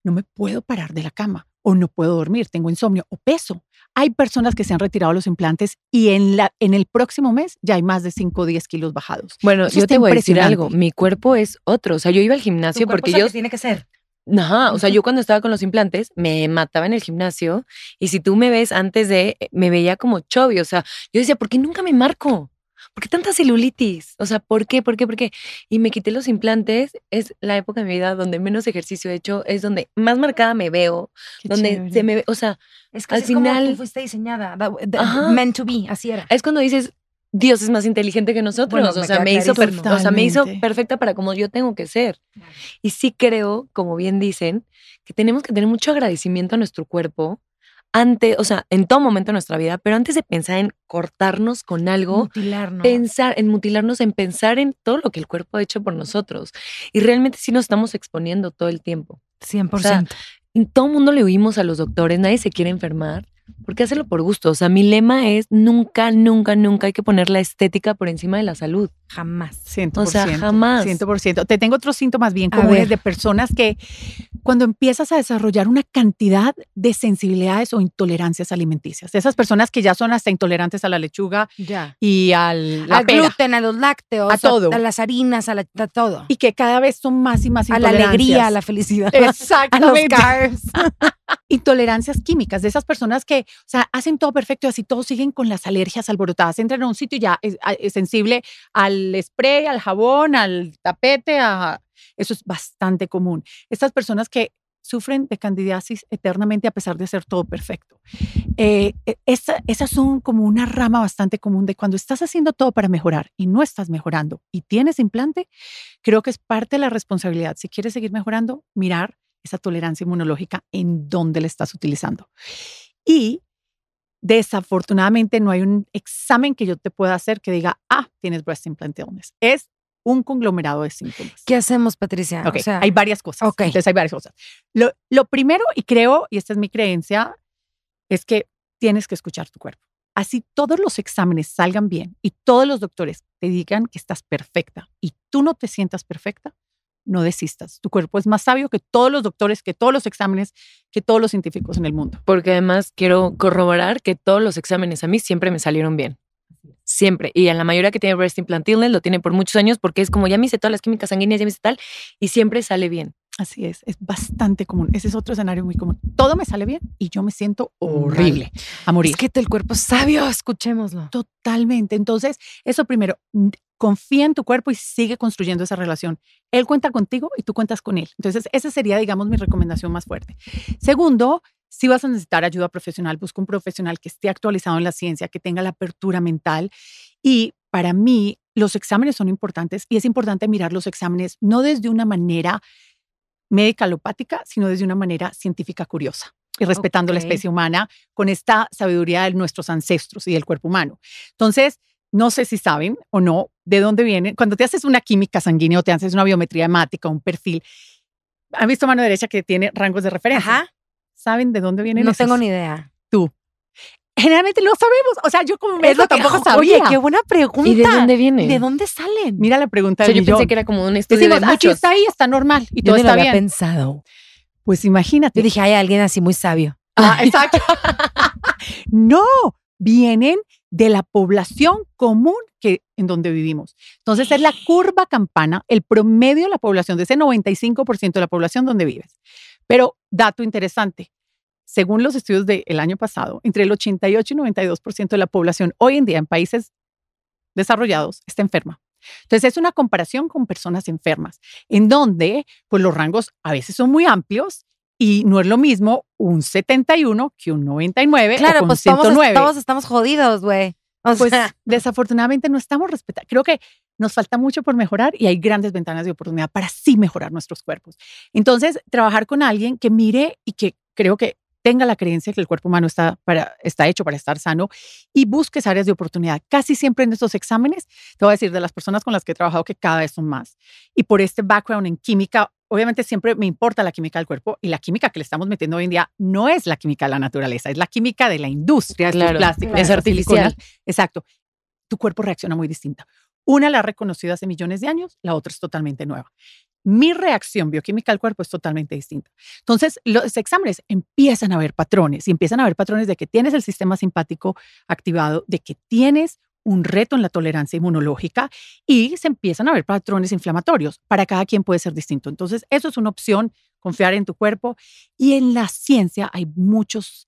no me puedo parar de la cama o no puedo dormir, tengo insomnio o peso. Hay personas que se han retirado los implantes y en, la, en el próximo mes ya hay más de 5 o 10 kilos bajados. Bueno, yo te voy a decir algo, mi cuerpo es otro, o sea, yo iba al gimnasio porque yo... tiene que ser. Ajá, o sea, yo cuando estaba con los implantes me mataba en el gimnasio y si tú me ves antes de, eh, me veía como chovy, o sea, yo decía, ¿por qué nunca me marco? ¿Por qué tanta celulitis? O sea, ¿por qué? ¿Por qué? ¿Por qué? Y me quité los implantes, es la época de mi vida donde menos ejercicio he hecho, es donde más marcada me veo, donde se me ve, o sea, al final... Como fuiste diseñada, meant to be, así era. Es cuando dices, Dios es más inteligente que nosotros. o, sea, me hizo perfecta para como yo tengo que ser. Y sí creo, como bien dicen, que tenemos que tener mucho agradecimiento a nuestro cuerpo antes, o sea, en todo momento de nuestra vida, pero antes de pensar en cortarnos con algo, pensar en mutilarnos, en pensar en todo lo que el cuerpo ha hecho por nosotros. Y realmente sí nos estamos exponiendo todo el tiempo. 100% todo el mundo le oímos a los doctores, nadie se quiere enfermar. porque hacenlo hacerlo por gusto? O sea, mi lema es nunca, nunca, nunca hay que poner la estética por encima de la salud. Jamás. 100%, o sea, jamás. 100%. Te tengo otros síntomas bien comunes de personas que cuando empiezas a desarrollar una cantidad de sensibilidades o intolerancias alimenticias. Esas personas que ya son hasta intolerantes a la lechuga ya. y al, al gluten, a los lácteos, a todo. A, las harinas, a, todo. Y que cada vez son más y más intolerancias. A la alegría, a la felicidad. Exactamente. intolerancias químicas, de esas personas que, o hacen todo perfecto y así todos siguen con las alergias alborotadas. Entran a un sitio y ya es sensible al spray, al jabón, al tapete, a eso es bastante común. Estas personas que sufren de candidiasis eternamente a pesar de hacer todo perfecto. Eh, e, esa, esas son como una rama bastante común de cuando estás haciendo todo para mejorar y no estás mejorando y tienes implante, creo que es parte de la responsabilidad. Si quieres seguir mejorando, mirar esa tolerancia inmunológica en dónde la estás utilizando. Y desafortunadamente no hay un examen que yo te pueda hacer que diga, ah, tienes breast implant illness. Es un conglomerado de síntomas. ¿Qué hacemos, Patricia? hay varias cosas. Entonces hay varias cosas. lo primero, y creo, y esta es mi creencia, es que tienes que escuchar tu cuerpo. Así todos los exámenes salgan bien y todos los doctores te digan que estás perfecta y tú no te sientas perfecta, no desistas. Tu cuerpo es más sabio que todos los doctores, que todos los exámenes, que todos los científicos en el mundo. Porque además quiero corroborar que todos los exámenes a mí siempre me salieron bien siempre. Y en la mayoría que tiene breast implant lo tiene por muchos años porque es como ya me hice todas las químicas sanguíneas, ya me hice tal, y siempre sale bien. Así es, es bastante común. Ese es otro escenario muy común. Todo me sale bien y yo me siento horrible a morir. Es que el cuerpo es sabio, escuchémoslo. Totalmente. Entonces, eso primero, confía en tu cuerpo y sigue construyendo esa relación. Él cuenta contigo y tú cuentas con él. Entonces, esa sería, digamos, mi recomendación más fuerte. Segundo, si vas a necesitar ayuda profesional, busca un profesional que esté actualizado en la ciencia, que tenga la apertura mental. Y para mí, los exámenes son importantes y es importante mirar los exámenes no desde una manera médica alopática, sino desde una manera científica curiosa y respetando la especie humana con esta sabiduría de nuestros ancestros y del cuerpo humano. Entonces, no sé si saben o no de dónde viene. Cuando te haces una química sanguínea o te haces una biometría hemática, un perfil, han visto mano derecha que tiene rangos de referencia. Ajá saben de dónde vienen. No tengo ni idea. Tú. Generalmente no sabemos. O sea, yo como me tampoco sabía. Oye, qué buena pregunta. de dónde vienen? ¿De dónde salen? Mira la pregunta. de yo pensé que era como un estudio de ah, muchos. está ahí, está normal y todo había pensado. Pues imagínate. Yo dije, hay alguien así muy sabio. Ah, ah. exacto. no, vienen de la población común que, en donde vivimos. Entonces es la curva campana, el promedio de la población, de ese 95% de la población donde vives. Pero, dato interesante, según los estudios del año pasado, entre el 88 y 92% de la población hoy en día en países desarrollados está enferma. Entonces es una comparación con personas enfermas, en donde pues los rangos a veces son muy amplios y no es lo mismo un 71 que un 99 claro, pues 109. estamos jodidos, güey pues desafortunadamente no estamos respetando. Creo que nos falta mucho por mejorar y hay grandes ventanas de oportunidad para sí mejorar nuestros cuerpos. Entonces, trabajar con alguien que mire y que creo que tenga la creencia que el cuerpo humano está, para, está hecho para estar sano y busques áreas de oportunidad. Casi siempre en estos exámenes, te voy a decir de las personas con las que he trabajado que cada vez son más. Y por este background en química obviamente siempre me importa la química del cuerpo y la química que le estamos metiendo hoy en día no es la química de la naturaleza, es la química de la industria, es es artificial. Exacto. Tu cuerpo reacciona muy distinta. Una la ha reconocido hace millones de años, la otra es totalmente nueva. Mi reacción bioquímica al cuerpo es totalmente distinta. Entonces, los exámenes empiezan a ver patrones y empiezan a ver patrones de que tienes el sistema simpático activado, de que tienes un reto en la tolerancia inmunológica y se empiezan a ver patrones inflamatorios. Para cada quien puede ser distinto. Entonces, eso es una opción, confiar en tu cuerpo. Y en la ciencia hay muchas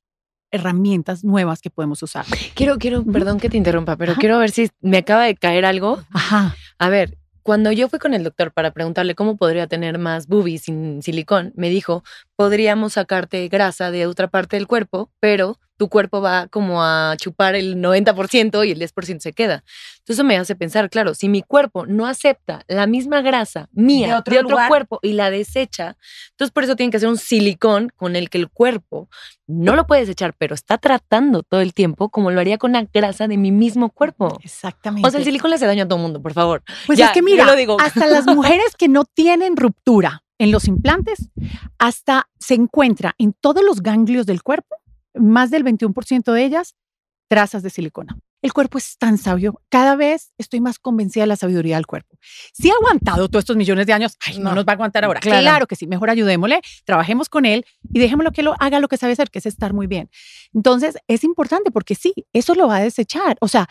herramientas nuevas que podemos usar. Quiero, quiero, perdón que te interrumpa, pero quiero ver si me acaba de caer algo. Ajá. A ver, cuando yo fui con el doctor para preguntarle cómo podría tener más boobies sin silicón, me dijo, podríamos sacarte grasa de otra parte del cuerpo, pero tu cuerpo va como a chupar el 90% y el 10% se queda. Entonces eso me hace pensar, claro, si mi cuerpo no acepta la misma grasa mía de otro, cuerpo y la desecha, entonces por eso tienen que hacer un silicón con el que el cuerpo no lo puede desechar, pero está tratando todo el tiempo como lo haría con la grasa de mi mismo cuerpo. Exactamente. O sea, el silicón le hace daño a todo el mundo, por favor. Pues es que mira, hasta las mujeres que no tienen ruptura, en los implantes, hasta se encuentra en todos los ganglios del cuerpo, más del 21% de ellas, trazas de silicona. El cuerpo es tan sabio. Cada vez estoy más convencida de la sabiduría del cuerpo. Si ha aguantado todos estos millones de años, no, nos va a aguantar ahora. Claro. que sí. Mejor ayudémosle, trabajemos con él y dejémoslo que lo haga lo que sabe hacer, que es estar muy bien. Entonces, es importante porque sí, eso lo va a desechar. O sea,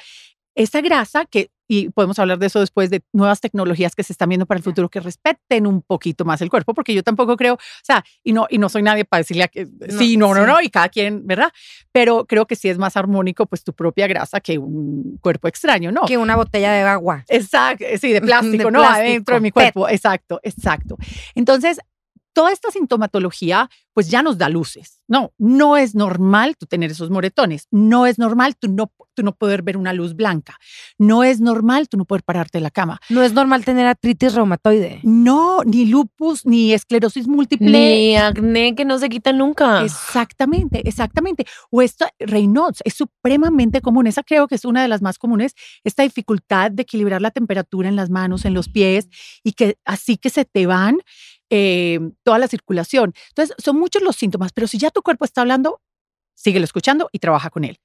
esa grasa que y podemos hablar de eso después, de nuevas tecnologías que se están viendo para el futuro que respeten un poquito más el cuerpo, porque yo tampoco creo, o sea, y no, y no soy nadie para decirle a que sí, no, no, no, y cada quien, ¿verdad? Pero creo que sí es más armónico pues tu propia grasa que un cuerpo extraño, ¿no? Que una botella de agua. Exacto, sí, de plástico, ¿no? Adentro de mi cuerpo, exacto, exacto. Entonces, toda esta sintomatología pues ya nos da luces. No, no es normal tú tener esos moretones, no es normal tú no, tú no poder ver una luz blanca, no es normal tú no poder pararte de la cama. No es normal tener artritis reumatoide. No, ni lupus, ni esclerosis múltiple. Ni acné que no se quita nunca. Exactamente, exactamente. O esto, Reynolds es supremamente común, esa creo que es una de las más comunes, esta dificultad de equilibrar la temperatura en las manos, en los pies, y que así que se te van Em, toda la circulación. Entonces, son muchos los síntomas, pero si ya tu cuerpo está hablando, síguelo escuchando y trabaja con él.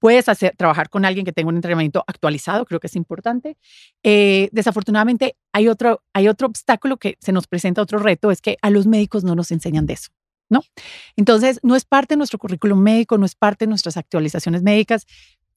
Puedes hacer, trabajar con alguien que tenga un entrenamiento actualizado, creo que es importante. Eh, desafortunadamente, hay otro, hay otro obstáculo que se nos presenta, otro reto, es que a los médicos no nos enseñan de eso. ¿No? Entonces, no es parte de nuestro currículum médico, no es parte de nuestras actualizaciones médicas,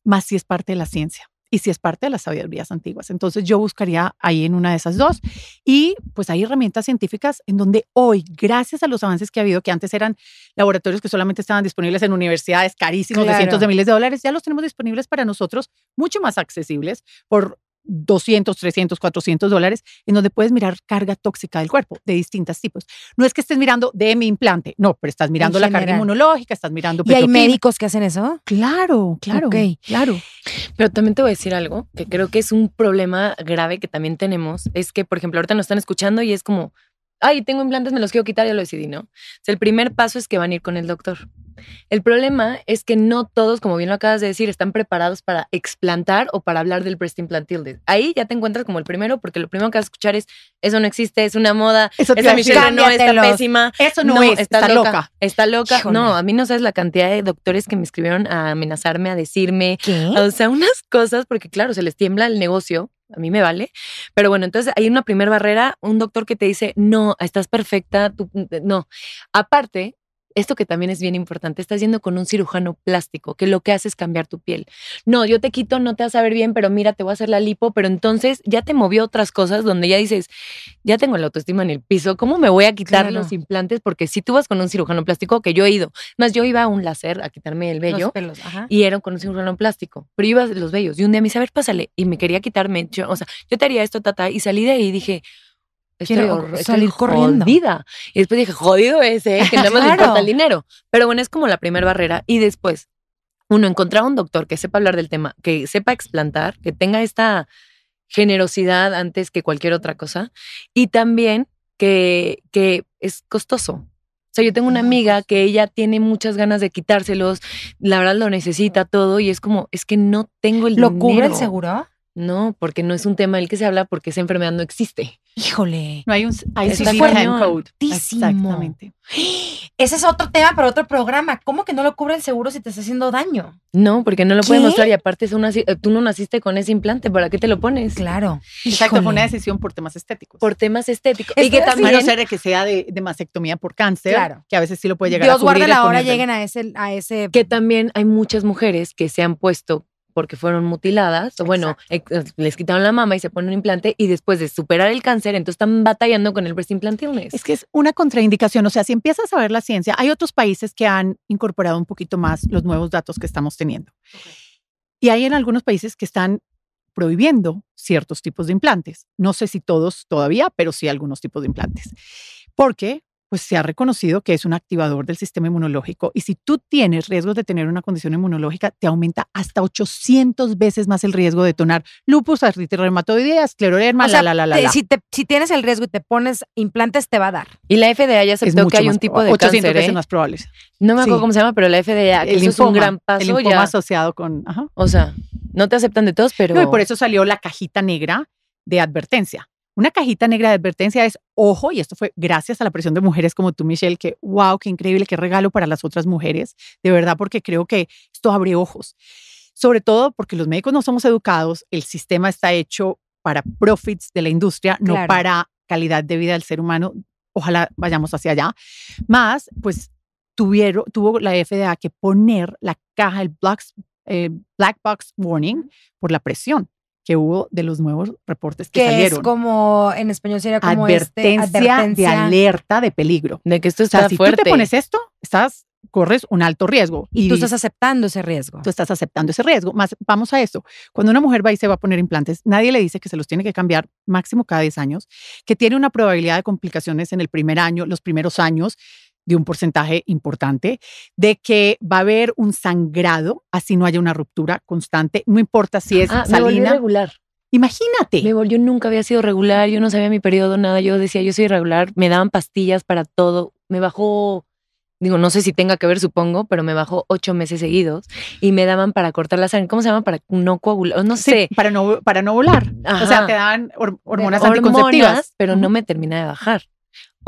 más si es parte de la ciencia y si es parte de las sabidurías antiguas. Entonces yo buscaría ahí en una de esas dos. Y pues hay herramientas científicas en donde hoy, gracias a los avances que ha habido, que antes eran laboratorios que solamente estaban disponibles en universidades carísimos de cientos de miles de dólares, ya los tenemos disponibles para nosotros, mucho más accesibles por 200, 300, 400 dólares, en donde puedes mirar carga tóxica del cuerpo de distintos tipos. No es que estés mirando de mi implante, no, pero estás mirando la carga inmunológica, estás mirando. ¿Y hay médicos que hacen eso? Claro, claro, okay. claro. Pero también te voy a decir algo que creo que es un problema grave que también tenemos. Es que, por ejemplo, ahorita nos están escuchando y es como, ay, tengo implantes, me los quiero quitar, ya lo decidí, ¿no? el primer paso es que van a ir con el doctor. El problema es que no todos, como bien lo acabas de decir, están preparados para explantar o para hablar del breast implant Ahí ya te encuentras como el primero, porque lo primero que vas a escuchar es, eso no existe, es una moda, eso esa no está pésima. Eso no, es, está, loca, Está loca. No, a mí no sabes la cantidad de doctores que me escribieron a amenazarme, a decirme, o sea, unas cosas, porque claro, se les tiembla el negocio, a mí me vale. Pero bueno, entonces hay una primera barrera, un doctor que te dice, no, estás perfecta, no. Aparte, esto que también es bien importante, estás yendo con un cirujano plástico que lo que hace es cambiar tu piel. No, yo te quito, no te vas a ver bien, pero mira, te voy a hacer la lipo, pero entonces ya te movió otras cosas donde ya dices, ya tengo la autoestima en el piso, ¿cómo me voy a quitar los implantes? Porque si tú vas con un cirujano plástico, que yo he ido, más yo iba a un láser a quitarme el vello y eran con un cirujano plástico, pero iba los vellos y un día me dice, a ver, pásale, y me quería quitarme, o sea, yo te haría esto, tata, y salí de ahí y dije, Estoy salir corriendo. Jodida. Y después dije, jodido ese, eh, que no me importa el dinero. Pero bueno, es como la primera barrera. Y después, uno, encontrar un doctor que sepa hablar del tema, que sepa explantar, que tenga esta generosidad antes que cualquier otra cosa. Y también que, que es costoso. O sea, yo tengo una amiga pues. que ella tiene muchas ganas de quitárselos, la verdad lo necesita todo y es como, es que no tengo el dinero. ¿Lo cubre el seguro? No, porque no es un tema del que se habla porque esa enfermedad no existe. Híjole. No hay un hay Exactamente. Ese es otro tema para otro programa. ¿Cómo que no lo cubre el seguro si te está haciendo daño? No, porque no lo puedes puede mostrar y aparte es eh, tú no naciste con ese implante, ¿para qué te lo pones? Claro. Exacto, fue una decisión por temas estéticos. Por temas estéticos. y que también a no que sea de, masectomía mastectomía por cáncer, claro. que a veces sí lo puede llegar a Dios guarde la hora lleguen a ese a ese que también hay muchas mujeres que se han puesto porque fueron mutiladas, o bueno, eh, eh, les quitaron la mama y se ponen un implante y después de superar el cáncer, entonces están batallando con el breast implant illness. Es que es una contraindicación, o sea, si empiezas a ver la ciencia, hay otros países que han incorporado un poquito más los nuevos datos que estamos teniendo. Y hay en algunos países que están prohibiendo ciertos tipos de implantes. No sé si todos todavía, pero sí algunos tipos de implantes. Porque pues se ha reconocido que es un activador del sistema inmunológico y si tú tienes riesgo de tener una condición inmunológica, te aumenta hasta 800 veces más el riesgo de detonar lupus, artritis reumatoidea, escleroderma, la, la, la, Si, te, tienes el riesgo y te pones implantes, te va a dar. Y la FDA ya aceptó que hay un tipo de 800 veces ¿eh? más probables. No me acuerdo cómo se llama, pero la FDA, que eso es un gran paso. El asociado con... O sea, no te aceptan de todos, pero... y por eso salió la cajita negra de advertencia una cajita negra de advertencia es, ojo, y esto fue gracias a la presión de mujeres como tú, Michelle, que, wow, qué increíble, qué regalo para las otras mujeres, de verdad, porque creo que esto abre ojos. Sobre todo porque los médicos no somos educados, el sistema está hecho para profits de la industria, no para calidad de vida del ser humano. Ojalá vayamos hacia allá. Más, pues tuvieron, tuvo la FDA que poner la caja, el black, eh, black box warning por la presión que hubo de los nuevos reportes que, que es como, en español sería como advertencia, advertencia. de alerta de peligro. De que esto está o si tú te pones esto, estás corres un alto riesgo. Y tú estás aceptando ese riesgo. Tú estás aceptando ese riesgo. Más, vamos a esto. Cuando una mujer va y se va a poner implantes, nadie le dice que se los tiene que cambiar máximo cada 10 años, que tiene una probabilidad de complicaciones en el primer año, los primeros años, de un porcentaje importante, de que va a haber un sangrado, así no haya una ruptura constante, no importa si es ah, salina. regular. Imagínate. Me volvió, nunca había sido regular, yo no sabía mi periodo, nada, yo decía, yo soy irregular, me daban pastillas para todo, me bajó, digo, no sé si tenga que ver, supongo, pero me bajó ocho meses seguidos y me daban para cortar la sangre, ¿cómo se llama? Para no coagular, no sé. Para no, para no volar. O sea, te daban hormonas, hormonas anticonceptivas. Pero no me termina de bajar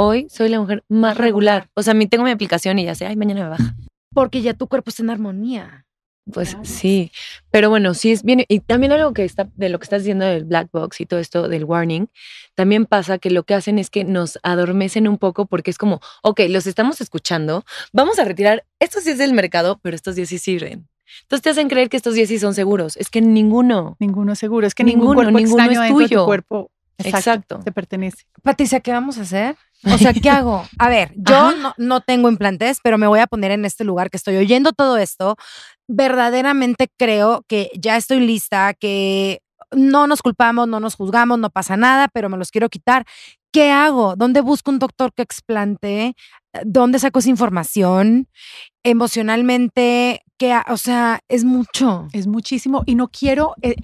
hoy soy la mujer más regular. O sea, tengo mi aplicación y ya sé, ay, mañana me baja. Porque ya tu cuerpo está en armonía. Pues sí, pero bueno, sí es bien. Y también algo que está, de lo que estás diciendo del black box y todo esto del warning, también pasa que lo que hacen es que nos adormecen un poco porque es como, ok, los estamos escuchando, vamos a retirar estos es del mercado, pero estos 10 sí sirven. Entonces te hacen creer que estos 10 sí son seguros. Es que ninguno. Ninguno es seguro, es que ninguno, ningún cuerpo ninguno es tuyo. Exacto, Exacto. Te pertenece. Patricia, ¿qué vamos a hacer? O sea, ¿qué hago? A ver, yo no, tengo implantes, pero me voy a poner en este lugar que estoy oyendo todo esto. Verdaderamente creo que ya estoy lista, que no nos culpamos, no nos juzgamos, no pasa nada, pero me los quiero quitar. ¿Qué hago? ¿Dónde busco un doctor que explante? ¿Dónde saco esa información? Emocionalmente, O sea, es mucho. Es muchísimo y no quiero, eh,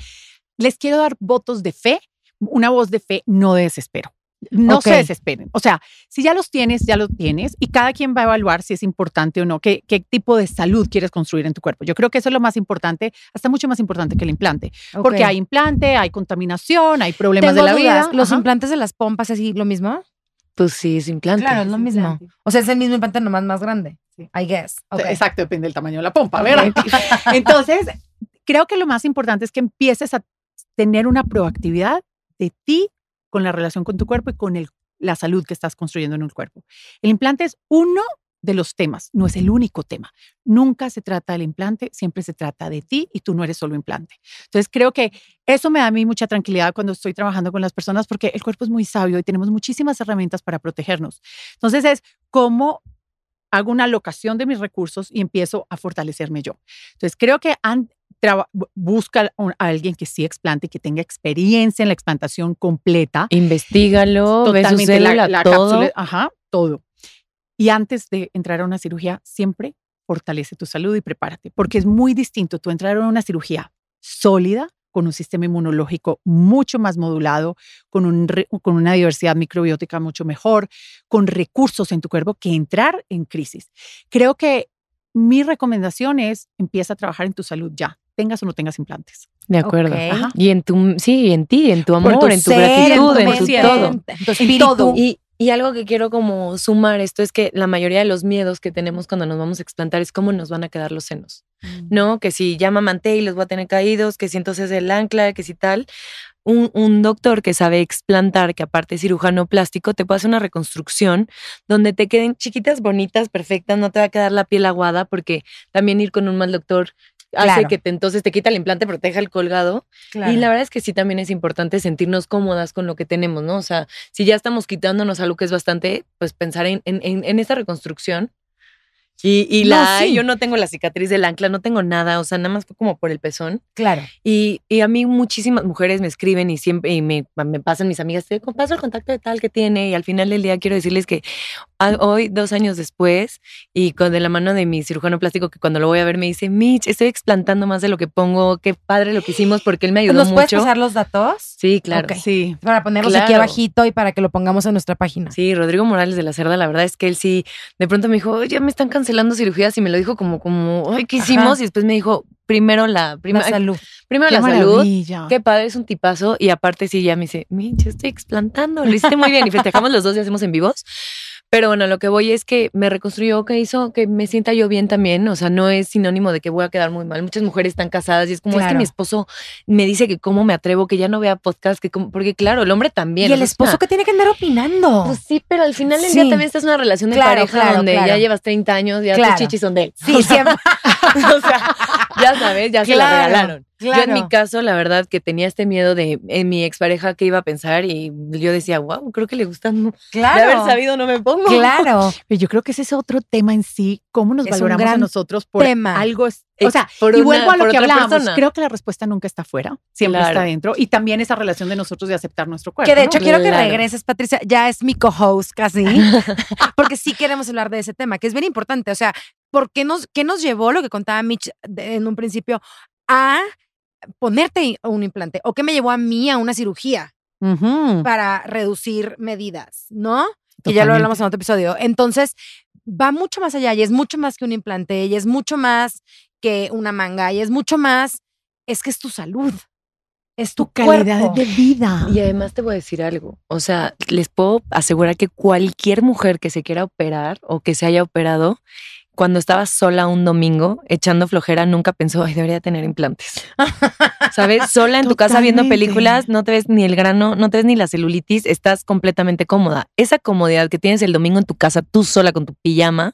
les quiero dar votos de fe, una voz de fe, no de desespero no se desesperen. O sea, si ya los tienes, ya los tienes y cada quien va a evaluar si es importante o no, qué, qué tipo de salud quieres construir en tu cuerpo. Yo creo que eso es lo más importante, hasta mucho más importante que el implante, porque hay implante, hay contaminación, hay problemas de la vida. ¿Los implantes de las pompas así lo mismo? Pues sí, es implante. Claro, es lo mismo. O sea, es el mismo implante nomás más grande. Sí. I guess. Exacto, depende del tamaño de la pompa, Entonces, creo que lo más importante es que empieces a tener una proactividad de ti con la relación con tu cuerpo y con el, la salud que estás construyendo en el cuerpo. El implante es uno de los temas, no es el único tema. Nunca se trata del implante, siempre se trata de ti y tú no eres solo implante. Entonces creo que eso me da a mí mucha tranquilidad cuando estoy trabajando con las personas porque el cuerpo es muy sabio y tenemos muchísimas herramientas para protegernos. Entonces es cómo hago una alocación de mis recursos y empiezo a fortalecerme yo. Entonces creo que busca a alguien que sí explante, que tenga experiencia en la explantación completa. Investígalo, totalmente la, todo. ajá, todo. Y antes de entrar a una cirugía, siempre fortalece tu salud y prepárate, porque es muy distinto tú entrar a una cirugía sólida con un sistema inmunológico mucho más modulado, con, un, con una diversidad microbiótica mucho mejor, con recursos en tu cuerpo que entrar en crisis. Creo que mi recomendación es empieza a trabajar en tu salud ya tengas o no tengas implantes. De acuerdo. Y en tu, sí, en ti, en tu amor, en tu gratitud, en tu, en todo. En todo. Y, algo que quiero como sumar esto es que la mayoría de los miedos que tenemos cuando nos vamos a explantar es cómo nos van a quedar los senos, mm. ¿no? Que si ya mamanté y los voy a tener caídos, que si entonces el ancla, que si tal. Un, un, doctor que sabe explantar, que aparte es cirujano plástico, te puede hacer una reconstrucción donde te queden chiquitas, bonitas, perfectas, no te va a quedar la piel aguada, porque también ir con un mal doctor hace que te, entonces te quita el implante, proteja el colgado. Y la verdad es que sí también es importante sentirnos cómodas con lo que tenemos, ¿no? O sea, si ya estamos quitándonos algo que es bastante, pues pensar en, en, esta reconstrucción. Y, yo no tengo la cicatriz del ancla, no tengo nada, o sea, nada más fue como por el pezón. Claro. Y, a mí muchísimas mujeres me escriben y siempre y me, me pasan mis amigas, te paso el contacto de tal que tiene y al final del día quiero decirles que Ah, hoy, dos años después, y con de la mano de mi cirujano plástico, que cuando lo voy a ver me dice, Mitch, estoy explantando más de lo que pongo, qué padre lo que hicimos, porque él me ayudó mucho. ¿Nos puedes pasar los datos? Sí, claro. Sí. Para ponerlos aquí abajito y para que lo pongamos en nuestra página. Sí, Rodrigo Morales de la Cerda, la verdad es que él sí, de pronto me dijo, ya me están cancelando cirugías, y me lo dijo como, como, ¿qué hicimos? Y después me dijo, primero la, salud. Primero la salud. Qué padre, es un tipazo. Y aparte sí, ya me dice, Mitch, estoy explantando, lo hiciste muy bien. Y festejamos los dos y hacemos en vivos. Pero bueno, lo que voy es que me reconstruyó, que hizo que me sienta yo bien también. O sea, no es sinónimo de que voy a quedar muy mal. Muchas mujeres están casadas y es como, es que mi esposo me dice que cómo me atrevo, que ya no vea podcast, que porque claro, el hombre también. Y el esposo que tiene que andar opinando. Pues sí, pero al final del día también estás en una relación de pareja donde ya llevas 30 años, ya tus chichis son de él. Sí, siempre. o sea, ya sabes, ya se la regalaron. Yo en mi caso, la verdad, que tenía este miedo de en mi expareja qué iba a pensar y yo decía, wow, creo que le gustan. Claro. De haber sabido no me pongo. Claro. Pero yo creo que ese es otro tema en sí, cómo nos valoramos a nosotros por algo. O sea, y vuelvo a lo que hablábamos. Creo que la respuesta nunca está afuera, siempre está dentro. Y también esa relación de nosotros de aceptar nuestro cuerpo. Que de hecho quiero que regreses, Patricia. Ya es mi co-host casi, porque sí queremos hablar de ese tema, que es bien importante. O sea, ¿Por qué nos, qué nos llevó lo que contaba Mitch en un principio a ponerte un implante? ¿O qué me llevó a mí a una cirugía para reducir medidas? ¿No? Que ya lo hablamos en otro episodio. Entonces, va mucho más allá y es mucho más que un implante y es mucho más que una manga y es mucho más, es que es tu salud. Es tu, calidad de vida. Y además te voy a decir algo. O sea, les puedo asegurar que cualquier mujer que se quiera operar o que se haya operado cuando estaba sola un domingo echando flojera, nunca pensó, ay, debería tener implantes. ¿Sabes? Sola en tu casa viendo películas, no te ves ni el grano, no te ves ni la celulitis, estás completamente cómoda. Esa comodidad que tienes el domingo en tu casa, tú sola con tu pijama,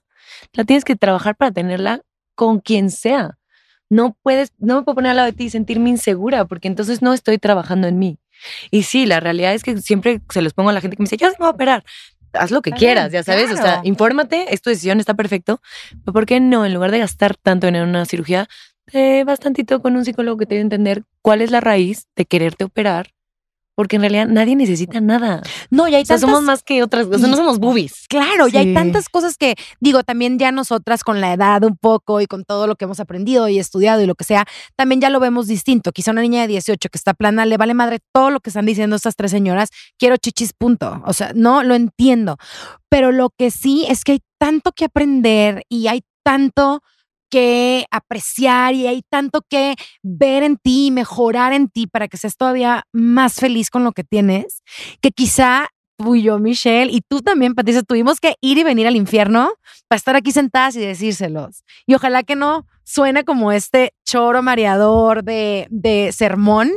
la tienes que trabajar para tenerla con quien sea. No puedes, no me puedo poner al lado de ti y sentirme insegura, porque entonces no estoy trabajando en mí. Y sí, la realidad es que siempre se los pongo a la gente que me dice, yo se me voy a operar haz lo que quieras, ya sabes, o sea, infórmate, es tu decisión, está perfecto, pero ¿por qué no? En lugar de gastar tanto en una cirugía, eh, vas tantito con un psicólogo que te a entender cuál es la raíz de quererte operar porque en realidad nadie necesita nada. No, ya hay tantas... somos más que otras cosas, no somos boobies. Claro, ya y hay tantas cosas que, digo, también ya nosotras con la edad un poco y con todo lo que hemos aprendido y estudiado y lo que sea, también ya lo vemos distinto. Quizá una niña de 18 que está plana le vale madre todo lo que están diciendo estas tres señoras, quiero chichis, punto. O sea, no lo entiendo. Pero lo que sí es que hay tanto que aprender y hay tanto que apreciar y hay tanto que ver en ti y mejorar en ti para que seas todavía más feliz con lo que tienes, que quizá tú y yo, Michelle, y tú también, Patricia, tuvimos que ir y venir al infierno para estar aquí sentadas y decírselos. Y ojalá que no suene como este choro mareador de, de sermón,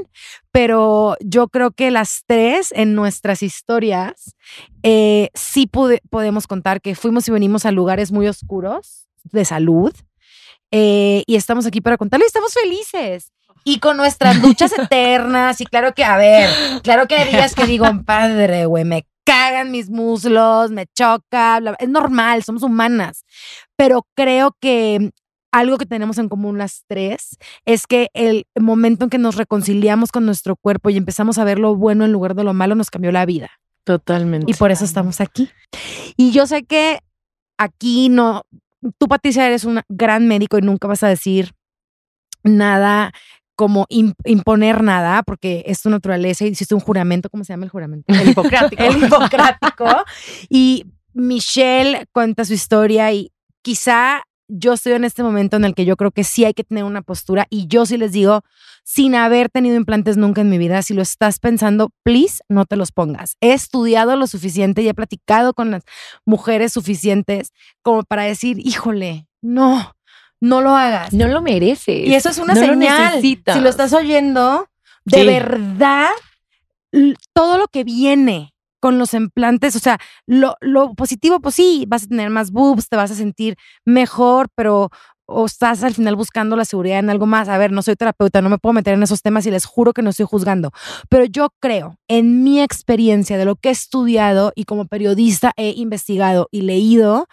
pero yo creo que las tres en nuestras historias eh, sí podemos contar que fuimos y venimos a lugares muy oscuros de salud, eh, y estamos aquí para contarlo, y estamos felices. Y con nuestras luchas eternas, y claro que, a ver, claro que hay días que digo, padre, güey, me cagan mis muslos, me choca, es normal, somos humanas. Pero creo que algo que tenemos en común las tres es que el momento en que nos reconciliamos con nuestro cuerpo y empezamos a ver lo bueno en lugar de lo malo nos cambió la vida. Totalmente. Y por eso estamos aquí. Y yo sé que aquí no tú, Patricia, eres un gran médico y nunca vas a decir nada como imponer nada, porque es tu naturaleza y hiciste un juramento, ¿cómo se llama el juramento? El hipocrático. el hipocrático. Y Michelle cuenta su historia y quizá yo estoy en este momento en el que yo creo que sí hay que tener una postura y yo sí les digo, sin haber tenido implantes nunca en mi vida. Si lo estás pensando, please no te los pongas. He estudiado lo suficiente y he platicado con las mujeres suficientes como para decir, híjole, no, no lo hagas. No lo mereces. Y eso es una señal. si lo estás oyendo, de verdad, todo lo que viene con los implantes, o sea, lo, positivo, pues sí, vas a tener más boobs, te vas a sentir mejor, pero o estás al final buscando la seguridad en algo más. A ver, no soy terapeuta, no me puedo meter en esos temas y les juro que no estoy juzgando. Pero yo creo, en mi experiencia de lo que he estudiado y como periodista he investigado y leído,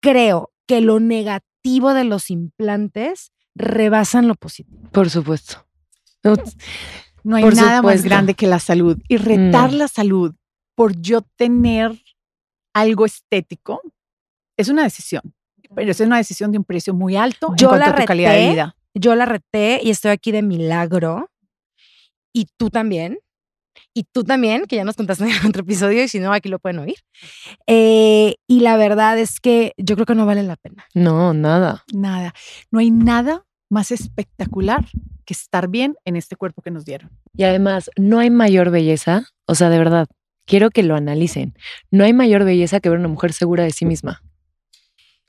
creo que lo negativo de los implantes rebasan lo positivo. Por supuesto. No, hay nada más grande que la salud. Y mm. retar la salud por yo tener algo estético es una decisión pero es una decisión de un precio muy alto yo la tu calidad de vida. Yo la reté y estoy aquí de milagro. Y tú también. Y tú también, que ya nos contaste en otro episodio y si no, aquí lo pueden oír. Eh, y la verdad es que yo creo que no vale la pena. No, nada. Nada. No hay nada más espectacular que estar bien en este cuerpo que nos dieron. Y además, no hay mayor belleza, o sea, de verdad, quiero que lo analicen. No hay mayor belleza que ver una mujer segura de sí misma.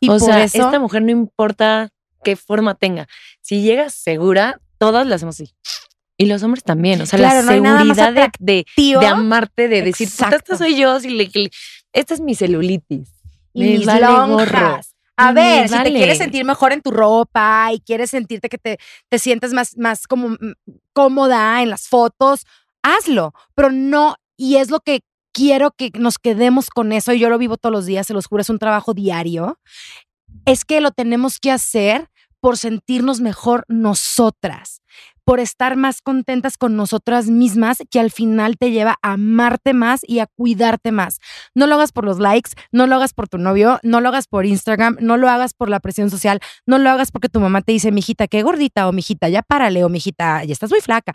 Y o sea, esta mujer no importa qué forma tenga. Si llegas segura, todas las hacemos así. Y los hombres también. O sea, la seguridad de, amarte, de decir, pues, esta soy yo. esta es mi celulitis. Y mis A ver, si te quieres sentir mejor en tu ropa y quieres sentirte que te, te sientes más, más como mm, cómoda en las fotos, hazlo. Pero no, y es lo que quiero que nos quedemos con eso, y yo lo vivo todos los días, se los juro, es un trabajo diario, es que lo tenemos que hacer por sentirnos mejor nosotras, por estar más contentas con nosotras mismas, que al final te lleva a amarte más y a cuidarte más. No lo hagas por los likes, no lo hagas por tu novio, no lo hagas por Instagram, no lo hagas por la presión social, no lo hagas porque tu mamá te dice, mijita, qué gordita, o mijita, ya párale, o mijita, ya estás muy flaca.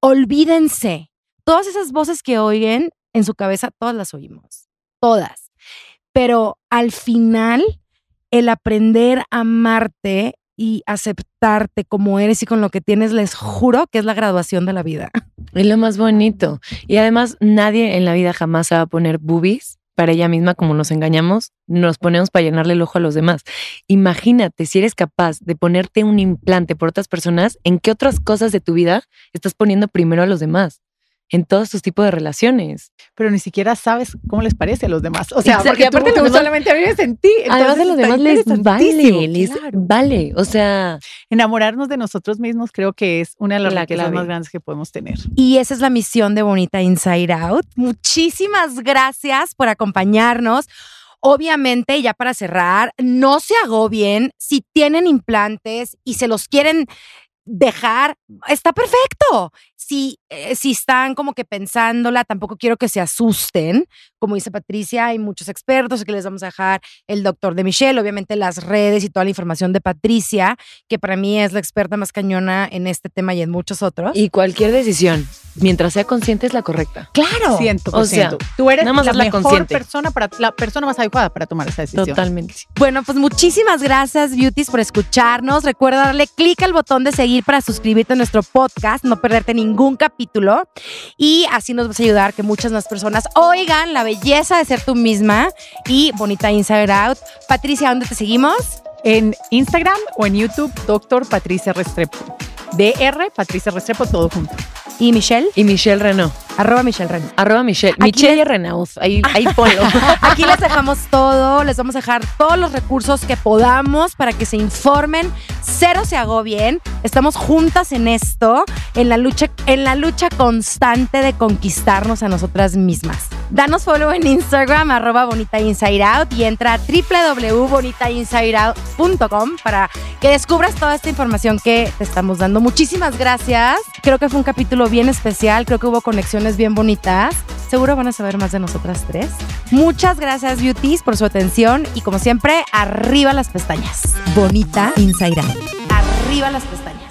Olvídense. Todas esas voces que oyen en su cabeza todas las oímos, todas. Pero al final, el aprender a amarte y aceptarte como eres y con lo que tienes, les juro que es la graduación de la vida. Es lo más bonito. Y además, nadie en la vida jamás se va a poner boobies para ella misma, como nos engañamos, nos ponemos para llenarle el ojo a los demás. Imagínate si eres capaz de ponerte un implante por otras personas, ¿en qué otras cosas de tu vida estás poniendo primero a los demás? en todos tus tipos de relaciones. Pero ni siquiera sabes cómo les parece a los demás. O sea, porque aparte tú, solamente vives en ti. Además de los demás les vale, les vale. O sea... Enamorarnos de nosotros mismos creo que es una de las más grandes que podemos tener. Y esa es la misión de Bonita Inside Out. Muchísimas gracias por acompañarnos. Obviamente, ya para cerrar, no se agobien si tienen implantes y se los quieren dejar, está perfecto si, eh, si están como que pensándola, tampoco quiero que se asusten, como dice Patricia, hay muchos expertos, que les vamos a dejar el doctor de Michelle, obviamente las redes y toda la información de Patricia, que para mí es la experta más cañona en este tema y en muchos otros. Y cualquier decisión, mientras sea consciente, es la correcta. Claro. Siento, o sea, tú eres la, mejor persona para la persona más adecuada para tomar esa decisión. Totalmente. Bueno, pues muchísimas gracias, beauties, por escucharnos. Recuerda darle clic al botón de seguir para suscribirte a nuestro podcast, no perderte ningún capítulo y así nos vas a ayudar que muchas más personas oigan la belleza de ser tú misma y bonita Inside Out. Patricia, ¿dónde te seguimos? En Instagram o en YouTube, Doctor Patricia Restrepo. DR Patricia Restrepo, todo junto. ¿Y Michelle? Y Michelle Renault. Arroba Michelle Renault. Arroba Michelle. Aquí Michelle Ahí, Aquí les dejamos todo. Les vamos a dejar todos los recursos que podamos para que se informen. Cero se agobien. Estamos juntas en esto, en la lucha, en la lucha constante de conquistarnos a nosotras mismas. Danos follow en Instagram, arroba Bonita y entra a www.bonitainsideout.com para que descubras toda esta información que te estamos dando. Muchísimas gracias. Creo que fue un capítulo bien especial. Creo que hubo conexiones bien bonitas. Seguro van a saber más de nosotras tres. Muchas gracias, Beauties, por su atención. Y como siempre, arriba las pestañas. Bonita Inside Arriba las pestañas.